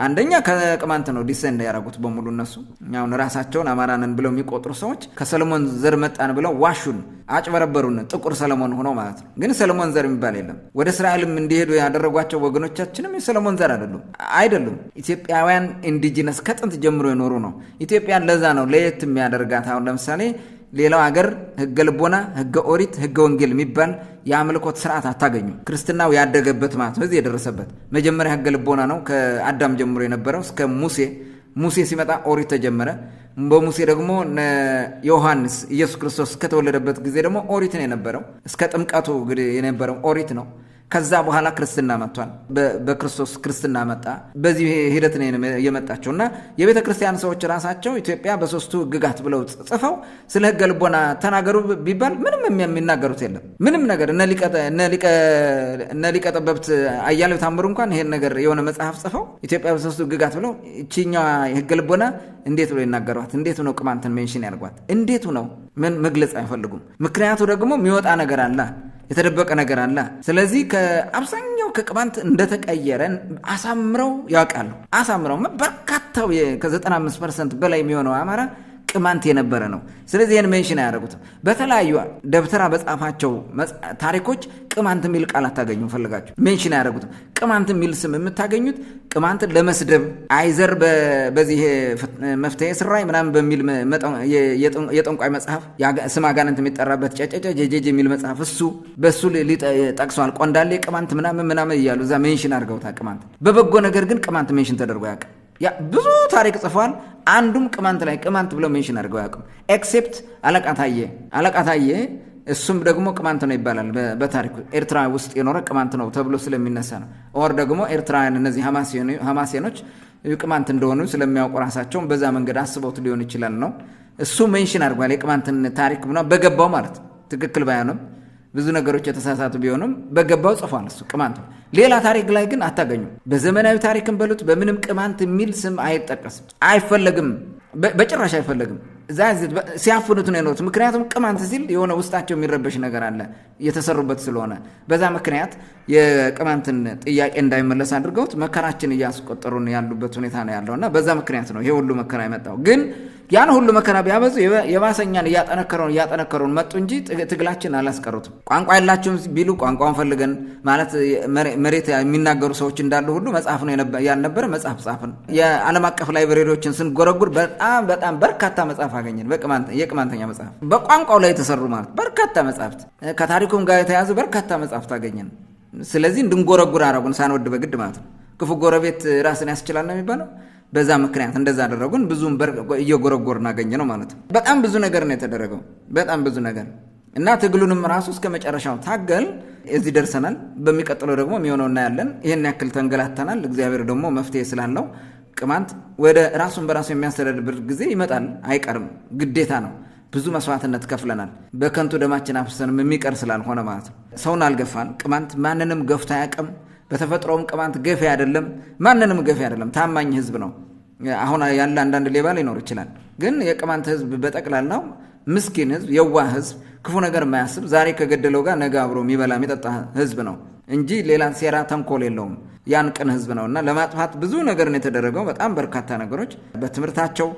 አንደኛ ከቅማንት ነው ዲሴንድ ያደረጉት በሙሉ እነሱ አሁን ራሳቸውን አማራንን ብለው የሚቆጥሩ ሰዎች ከሰለሞን ዘር መጣን ብለው ዋሹን፣ አጭበረበሩን፣ ጥቁር ሰለሞን ሆኖ ማለት ነው። ግን ሰለሞን ዘር የሚባል የለም። ወደ እስራኤልም እንዲሄዱ ያደረጓቸው ወገኖቻችንም የሰለሞን ዘር አይደሉም አይደሉም። ኢትዮጵያውያን ኢንዲጂነስ ከጥንት ጀምሮ የኖሩ ነው። ኢትዮጵያን ለዛ ነው ለየት የሚያደርጋት አሁን ለምሳሌ ሌላው አገር ህገ ልቦና፣ ህገ ኦሪት፣ ህገ ወንጌል የሚባል የአምልኮት ስርዓት አታገኙ ክርስትናው ያደገበት ማለት ነው፣ እዚህ የደረሰበት መጀመሪያ ህገ ልቦና ነው። ከአዳም ጀምሮ የነበረው እስከ ሙሴ ሙሴ ሲመጣ ኦሪት ተጀመረ። በሙሴ ደግሞ ዮሐንስ ኢየሱስ ክርስቶስ እስከተወለደበት ጊዜ ደግሞ ኦሪት ነው የነበረው። እስከ ጥምቀቱ የነበረው ኦሪት ነው። ከዛ በኋላ ክርስትና መጥቷል። በክርስቶስ ክርስትና መጣ። በዚህ ሂደት ነው የመጣቸው እና የቤተ ክርስቲያን ሰዎች ራሳቸው ኢትዮጵያ በሶስቱ ህግጋት ብለው ጽፈው ስለ ህገ ልቦና ተናገሩ ቢባል ምንም የሚናገሩት የለም። ምንም ነገር እነ ሊቀ ጠበብት አያሌው ታምሩ እንኳን ይሄን ነገር የሆነ መጽሐፍ ጽፈው ኢትዮጵያ በሶስቱ ህግጋት ብለው ይችኛዋ ህገ ልቦና እንዴት ብሎ ይናገሯት? እንዴት ነው ቅማንትን ሜንሽን ያደርጓት? እንዴቱ ነው ምን መግለጽ አይፈልጉም። ምክንያቱ ደግሞ የሚወጣ ነገር አለ የተደበቀ ነገር አለ። ስለዚህ ከአብዛኛው ከቅባንት እንደተቀየረ አሳምረው ያውቃሉ። አሳምረው በርካታው ከ95 ፐርሰንት በላይ የሚሆነው አማራ ቅማንት የነበረ ነው። ስለዚህ ይህን ሜንሽን አያደረጉትም። በተለያዩ ደብተራ በጻፋቸው ታሪኮች ቅማንት የሚል ቃል አታገኙም። ፈልጋችሁ ሜንሽን አያደረጉትም። ቅማንት የሚል ስም የምታገኙት ቅማንትን ለመስደብ አይዘር በዚህ መፍትሄ ስራይ ምናምን በሚል የጠንቋይ መጽሐፍ ስም አጋንንት የሚጠራበት ጨጨጨ ጀጀጅ የሚል መጽሐፍ እሱ በእሱ ጠቅሰዋል። ቆንዳሌ ቅማንት ምናምን ምናምን እያሉ እዛ ሜንሽን አድርገውታል። ቅማንት በበጎ ነገር ግን ቅማንት ሜንሽን ተደርጎ ያውቃል። ብዙ ታሪክ ጽፏል። አንዱም ቅማንት ላይ ቅማንት ብለው ሜንሽን አድርገው አያውቅም። ኤክሴፕት አለቃታየ አለቃታየ እሱም ደግሞ ቅማንት ነው ይባላል። በታሪኩ ኤርትራ ውስጥ የኖረ ቅማንት ነው ተብሎ ስለሚነሳ ነው። ኦር ደግሞ ኤርትራውያን እነዚህ ሀማሴኖች ቅማንት እንደሆኑ ስለሚያውቁ ራሳቸውን በዛ መንገድ አስበውት ሊሆን ይችላል ነው እሱ ሜንሽን አድርጓል። የቅማንትን ታሪክ ምናምን በገባው ማለት ትክክል ባይሆንም ብዙ ነገሮች የተሳሳቱ ቢሆንም በገባው ጽፏል። እሱ ቅማንት ሌላ ታሪክ ላይ ግን አታገኙ በዘመናዊ ታሪክም በሉት በምንም ቅማንት የሚል ስም አይጠቀስም፣ አይፈለግም፣ በጭራሽ አይፈለግም። እዛ ሲያፍኑት ነው የኖሩት። ምክንያቱም ቅማንት ሲል የሆነ ውስጣቸው የሚረበሽ ነገር አለ የተሰሩበት ስለሆነ፣ በዛ ምክንያት የቅማንትን ጥያቄ እንዳይመለስ አድርገውት መከራችን እያስቆጠሩን ያሉበት ሁኔታ ነው ያለው እና በዛ ምክንያት ነው ይሄ ሁሉ መከራ የመጣው ግን ያን ሁሉ መከራ ቢያበዙ የባሰኛን እያጠነከረውን እያጠነከረውን መጡ እንጂ ትግላችን አላስቀሩትም። ቋንቋ የላችሁም ቢሉ ቋንቋውን ፈልገን ማለት መሬት የሚናገሩ ሰዎች እንዳሉ ሁሉ መጽሐፍ ነው ያልነበረ መጽሐፍ ጻፍን። የዓለም አቀፍ ላይብሬሪዎችን ስንጎረጉር በጣም በጣም በርካታ መጽሐፍ አገኘን። የቅማንተኛ መጽሐፍ በቋንቋው ላይ የተሰሩ ማለት በርካታ መጽሐፍት ከታሪኩም ጋር የተያዙ በርካታ መጽሐፍት አገኘን። ስለዚህ እንድንጎረጉር አረጉን ሳንወድ በግድ ማለት ነው። ክፉ ጎረቤት ራስን ያስችላል ነው የሚባለው። በዛ ምክንያት እንደዛ አደረጉን። ብዙም እየጎረጎር እናገኘ ነው ማለት ነው። በጣም ብዙ ነገር ነው የተደረገው፣ በጣም ብዙ ነገር እና ትግሉንም ራሱ እስከ መጨረሻው ታገል። እዚህ ደርሰናል። በሚቀጥለው ደግሞ የሚሆነው እናያለን። ይህን ያክል ተንገላተናል። እግዚአብሔር ደግሞ መፍትሄ ስላለው ቅማንት ወደ ራሱን በራሱ የሚያስተዳድርበት ጊዜ ይመጣል፣ አይቀርም፣ ግዴታ ነው። ብዙ መስዋዕትነት ከፍለናል። በከንቱ ደማችን አፍሰንም የሚቀር ስላልሆነ ማለት ነው። ሰውን አልገፋን። ቅማንት ማንንም ገፍቶ አያውቅም። በተፈጥሮም ቅማንት ገፊ አይደለም፣ ማንንም ገፊ አይደለም። ታማኝ ህዝብ ነው። አሁን ያለ አንዳንድ ሌባ ሊኖር ይችላል፣ ግን የቅማንት ህዝብ በጠቅላላው ምስኪን ህዝብ፣ የዋ ህዝብ፣ ክፉ ነገር የማያስብ ዛሬ ከገደለው ጋር ነገ አብሮ የሚበላ የሚጠጣ ህዝብ ነው እንጂ ሌላ ሴራ ተንኮል የለውም። ያን ቅን ህዝብ ነው እና ለማጥፋት ብዙ ነገር ነው የተደረገው። በጣም በርካታ ነገሮች በትምህርታቸው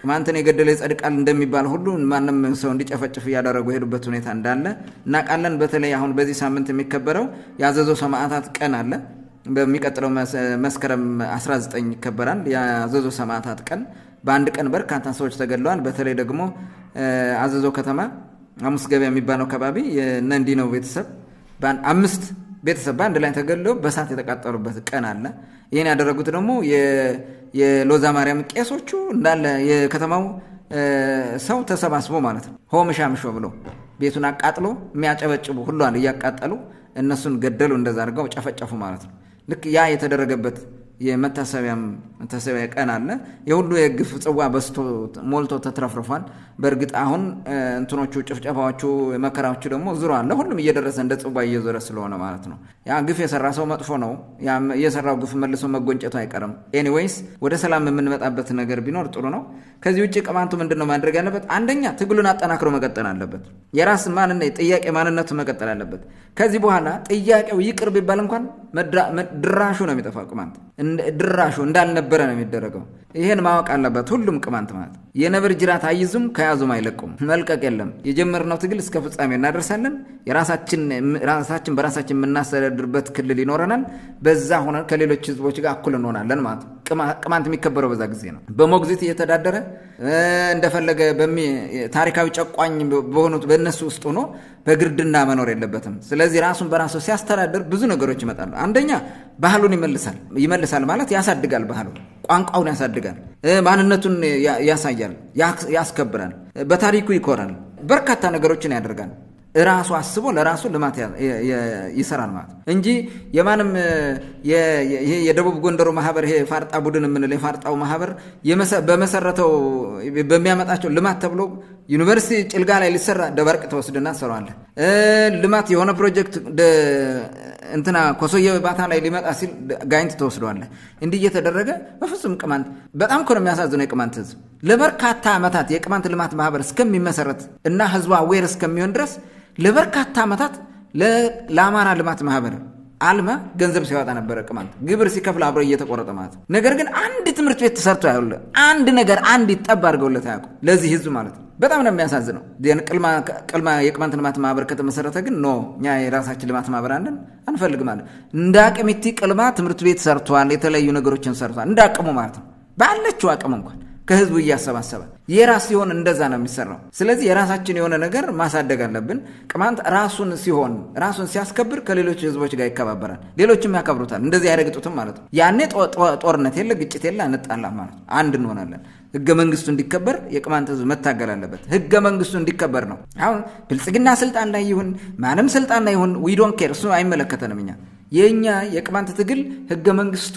ቅማንትን የገደለ ይጸድቃል እንደሚባል ሁሉ ማንም ሰው እንዲጨፈጭፍ እያደረጉ የሄዱበት ሁኔታ እንዳለ እናውቃለን። በተለይ አሁን በዚህ ሳምንት የሚከበረው የአዘዞ ሰማዕታት ቀን አለ። በሚቀጥለው መስከረም 19 ይከበራል የአዘዞ ሰማዕታት ቀን። በአንድ ቀን በርካታ ሰዎች ተገድለዋል። በተለይ ደግሞ አዘዞ ከተማ አሙስ ገበያ የሚባለው አካባቢ ነንዲ ነው ቤተሰብ አምስት ቤተሰብ በአንድ ላይ ተገድለው በሳት የተቃጠሉበት ቀን አለ። ይህን ያደረጉት ደግሞ የሎዛ ማርያም ቄሶቹ እንዳለ የከተማው ሰው ተሰባስቦ ማለት ነው ሆምሻምሾ ብሎ ቤቱን አቃጥሎ የሚያጨበጭቡ ሁሉ እያቃጠሉ እነሱን ገደሉ። እንደዛ አድርገው ጨፈጨፉ ማለት ነው። ልክ ያ የተደረገበት የመታሰቢያ ቀን አለ። የሁሉ የግፍ ጽዋ በስቶ ሞልቶ ተትረፍርፏል። በእርግጥ አሁን እንትኖቹ ጭፍጨፋዎቹ፣ መከራዎቹ ደግሞ ዙሮ አለ። ሁሉም እየደረሰ እንደ ጽዋ እየዞረ ስለሆነ ማለት ነው። ያ ግፍ የሰራ ሰው መጥፎ ነው። የሰራው ግፍ መልሶ መጎንጨቱ አይቀርም። ኤኒዌይስ ወደ ሰላም የምንመጣበት ነገር ቢኖር ጥሩ ነው። ከዚህ ውጭ ቅማንቱ ምንድን ነው ማድረግ ያለበት? አንደኛ ትግሉን አጠናክሮ መቀጠል አለበት። የራስ ማንነ ጥያቄ ማንነቱ መቀጠል አለበት። ከዚህ በኋላ ጥያቄው ይቅር ቢባል እንኳን ድራሹ ነው የሚጠፋ ቅማንት ድራሹ እንዳልነበረ ነው የሚደረገው። ይሄን ማወቅ አለበት ሁሉም ቅማንት ማለት የነብር ጅራት አይዙም፣ ከያዙም አይለቁም። መልቀቅ የለም። የጀመርነው ትግል እስከ ፍጻሜ እናደርሳለን። ራሳችን በራሳችን የምናስተዳድርበት ክልል ይኖረናል። በዛ ሆነ ከሌሎች ህዝቦች ጋር እኩል እንሆናለን ማለት ነው። ቅማንት የሚከበረው በዛ ጊዜ ነው። በሞግዚት እየተዳደረ እንደፈለገ ታሪካዊ ጨቋኝ በሆኑት በእነሱ ውስጥ ሆኖ በግርድና መኖር የለበትም። ስለዚህ ራሱን በራሱ ሲያስተዳደር ብዙ ነገሮች ይመጣሉ። አንደኛ ባህሉን ይመልሳል። ይመልሳል ማለት ያሳድጋል፣ ባህሉ ቋንቋውን ያሳድጋል፣ ማንነቱን ያሳያል፣ ያስከብራል፣ በታሪኩ ይኮራል፣ በርካታ ነገሮችን ያደርጋል። ራሱ አስቦ ለራሱ ልማት ይሰራል ማለት ነው እንጂ የማንም የደቡብ ጎንደሩ ማህበር ይሄ ፋርጣ ቡድን የምንለው የፋርጣው ማህበር በመሰረተው በሚያመጣቸው ልማት ተብሎ ዩኒቨርሲቲ ጭልጋ ላይ ሊሰራ ደባርቅ ተወስድና ትሰራዋለ። ልማት የሆነ ፕሮጀክት እንትና ኮሶየ ባታ ላይ ሊመጣ ሲል ጋይንት ተወስደዋለ። እንዲህ እየተደረገ በፍጹም ቅማንት በጣም ኮነ የሚያሳዝነው የቅማንት ህዝብ ለበርካታ ዓመታት የቅማንት ልማት ማህበር እስከሚመሰረት እና ህዝቧ ዌር እስከሚሆን ድረስ ለበርካታ ዓመታት ለአማራ ልማት ማህበር አልመ ገንዘብ ሲያወጣ ነበረ። ቅማንት ግብር ሲከፍል አብረ እየተቆረጠ ማለት ነው። ነገር ግን አንድ ትምህርት ቤት ተሰርቶ ያለ አንድ ነገር አንድ ይጠብ አድርገውለት አያውቁም። ለዚህ ህዝብ ማለት ነው። በጣም ነው የሚያሳዝነው። ቅልማ የቅማንት ልማት ማህበር ከተመሰረተ ግን ኖ እኛ የራሳችን ልማት ማህበር አለን አንፈልግም አለ። እንደ አቅሚቲ ቅልማ ትምህርት ቤት ሰርቷል፣ የተለያዩ ነገሮችን ሰርቷል። እንደ አቅሙ ማለት ነው ባለችው አቅም እንኳን ከህዝቡ እያሰባሰበ የራስ ሲሆን እንደዛ ነው የሚሰራው። ስለዚህ የራሳችን የሆነ ነገር ማሳደግ አለብን። ቅማንት ራሱን ሲሆን ራሱን ሲያስከብር ከሌሎች ህዝቦች ጋር ይከባበራል፣ ሌሎችም ያከብሩታል። እንደዚህ አይረግጡትም ማለት ነው። ያኔ ጦርነት የለ፣ ግጭት የለ፣ እንጣላም ማለት ነው። አንድ እንሆናለን። ህገ መንግስቱ እንዲከበር የቅማንት ህዝብ መታገል አለበት። ህገ መንግስቱ እንዲከበር ነው። አሁን ብልጽግና ስልጣን ላይ ይሁን ማንም ስልጣን ላይ ይሁን ዊዶን ኬር እሱ አይመለከተንም። እኛ የእኛ የቅማንት ትግል ህገ መንግስቱ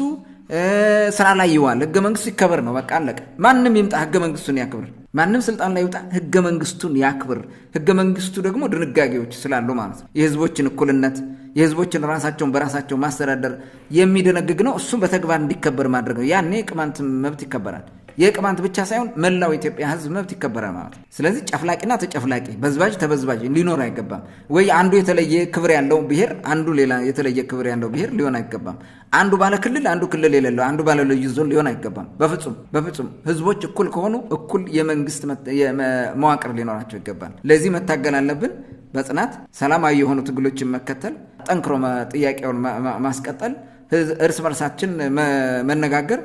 ስራ ላይ ይዋል። ህገ መንግስቱ ይከበር ነው በቃ አለቀ። ማንም ይምጣ ህገ መንግስቱን ያክብር። ማንም ስልጣን ላይ ይውጣ ህገ መንግስቱን ያክብር። ህገ መንግስቱ ደግሞ ድንጋጌዎች ስላሉ ማለት ነው። የህዝቦችን እኩልነት፣ የህዝቦችን ራሳቸውን በራሳቸው ማስተዳደር የሚደነግግ ነው። እሱም በተግባር እንዲከበር ማድረግ ነው። ያኔ ቅማንት መብት ይከበራል። የቅማንት ብቻ ሳይሆን መላው የኢትዮጵያ ህዝብ መብት ይከበራል ማለት ነው። ስለዚህ ጨፍላቂና ተጨፍላቂ፣ በዝባጅ ተበዝባጅ ሊኖር አይገባም። ወይ አንዱ የተለየ ክብር ያለው ብሄር አንዱ ሌላ የተለየ ክብር ያለው ብሄር ሊሆን አይገባም። አንዱ ባለ ክልል፣ አንዱ ክልል የሌለው፣ አንዱ ባለ ልዩ ዞን ሊሆን አይገባም። በፍጹም በፍጹም። ህዝቦች እኩል ከሆኑ እኩል የመንግስት መዋቅር ሊኖራቸው ይገባል። ለዚህ መታገል አለብን በጽናት ሰላማዊ የሆኑ ትግሎችን መከተል፣ ጠንክሮ ጥያቄውን ማስቀጠል፣ እርስ በርሳችን መነጋገር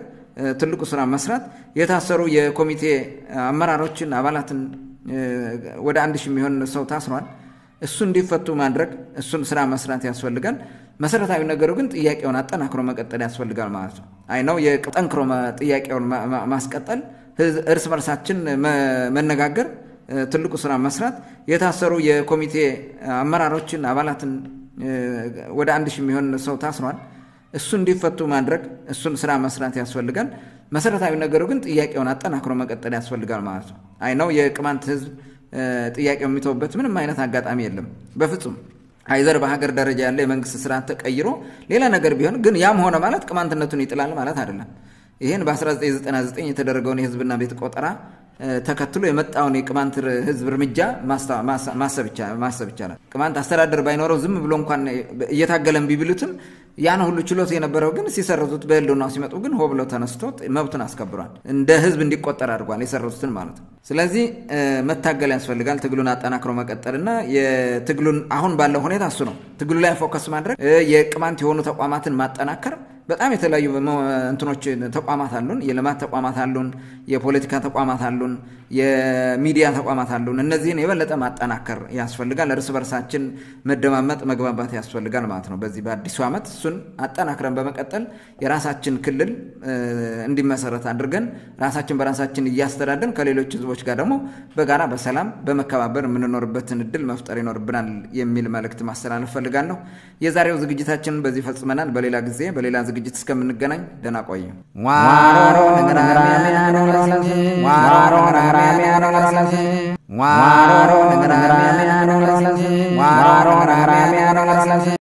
ትልቁ ስራ መስራት የታሰሩ የኮሚቴ አመራሮችን አባላትን ወደ አንድ ሺህ የሚሆን ሰው ታስሯል። እሱ እንዲፈቱ ማድረግ እሱን ስራ መስራት ያስፈልጋል። መሰረታዊ ነገሩ ግን ጥያቄውን አጠናክሮ መቀጠል ያስፈልጋል ማለት ነው። አይ ነው የጠንክሮ ጥያቄውን ማስቀጠል፣ እርስ በርሳችን መነጋገር፣ ትልቁ ስራ መስራት የታሰሩ የኮሚቴ አመራሮችን አባላትን ወደ አንድ ሺህ የሚሆን ሰው ታስሯል። እሱ እንዲፈቱ ማድረግ እሱን ስራ መስራት ያስፈልጋል። መሰረታዊ ነገሩ ግን ጥያቄውን አጠናክሮ መቀጠል ያስፈልጋል ማለት ነው። አይ ነው የቅማንት ህዝብ ጥያቄው የሚተውበት ምንም አይነት አጋጣሚ የለም በፍጹም አይዘር በሀገር ደረጃ ያለ የመንግስት ስርዓት ተቀይሮ ሌላ ነገር ቢሆን ግን ያም ሆነ ማለት ቅማንትነቱን ይጥላል ማለት አይደለም። ይህን በ1999 የተደረገውን የህዝብና ቤት ቆጠራ ተከትሎ የመጣውን የቅማንት ህዝብ እርምጃ ማሰብ ይቻላል። ቅማንት አስተዳደር ባይኖረው ዝም ብሎ እንኳን እየታገለን ቢብሉትም። ያን ሁሉ ችሎት የነበረው ግን ሲሰርዙት በህልውናው ሲመጡ ግን ሆ ብሎ ተነስቶ መብቱን አስከብሯል። እንደ ህዝብ እንዲቆጠር አድርጓል፣ የሰረዙትን ማለት ነው። ስለዚህ መታገል ያስፈልጋል። ትግሉን አጠናክሮ መቀጠልና የትግሉን አሁን ባለው ሁኔታ እሱ ነው። ትግሉ ላይ ፎከስ ማድረግ፣ የቅማንት የሆኑ ተቋማትን ማጠናከር በጣም የተለያዩ እንትኖች ተቋማት አሉን። የልማት ተቋማት አሉን። የፖለቲካ ተቋማት አሉን። የሚዲያ ተቋማት አሉን። እነዚህን የበለጠ ማጠናከር ያስፈልጋል። እርስ በርሳችን መደማመጥ፣ መግባባት ያስፈልጋል ማለት ነው። በዚህ በአዲሱ ዓመት እሱን አጠናክረን በመቀጠል የራሳችን ክልል እንዲመሰረት አድርገን ራሳችን በራሳችን እያስተዳደን ከሌሎች ህዝቦች ጋር ደግሞ በጋራ በሰላም በመከባበር የምንኖርበትን እድል መፍጠር ይኖርብናል የሚል መልእክት ማስተላለፍ ፈልጋለሁ። የዛሬው ዝግጅታችንን በዚህ ፈጽመናል። በሌላ ጊዜ በሌላ ዝግጅት እስከምንገናኝ ደህና ቆዩ። ራሚያኖረለሲ ዋሮሮ ነግራሚያኖረለሲ ዋሮሮ ነግራሚያኖረለሲ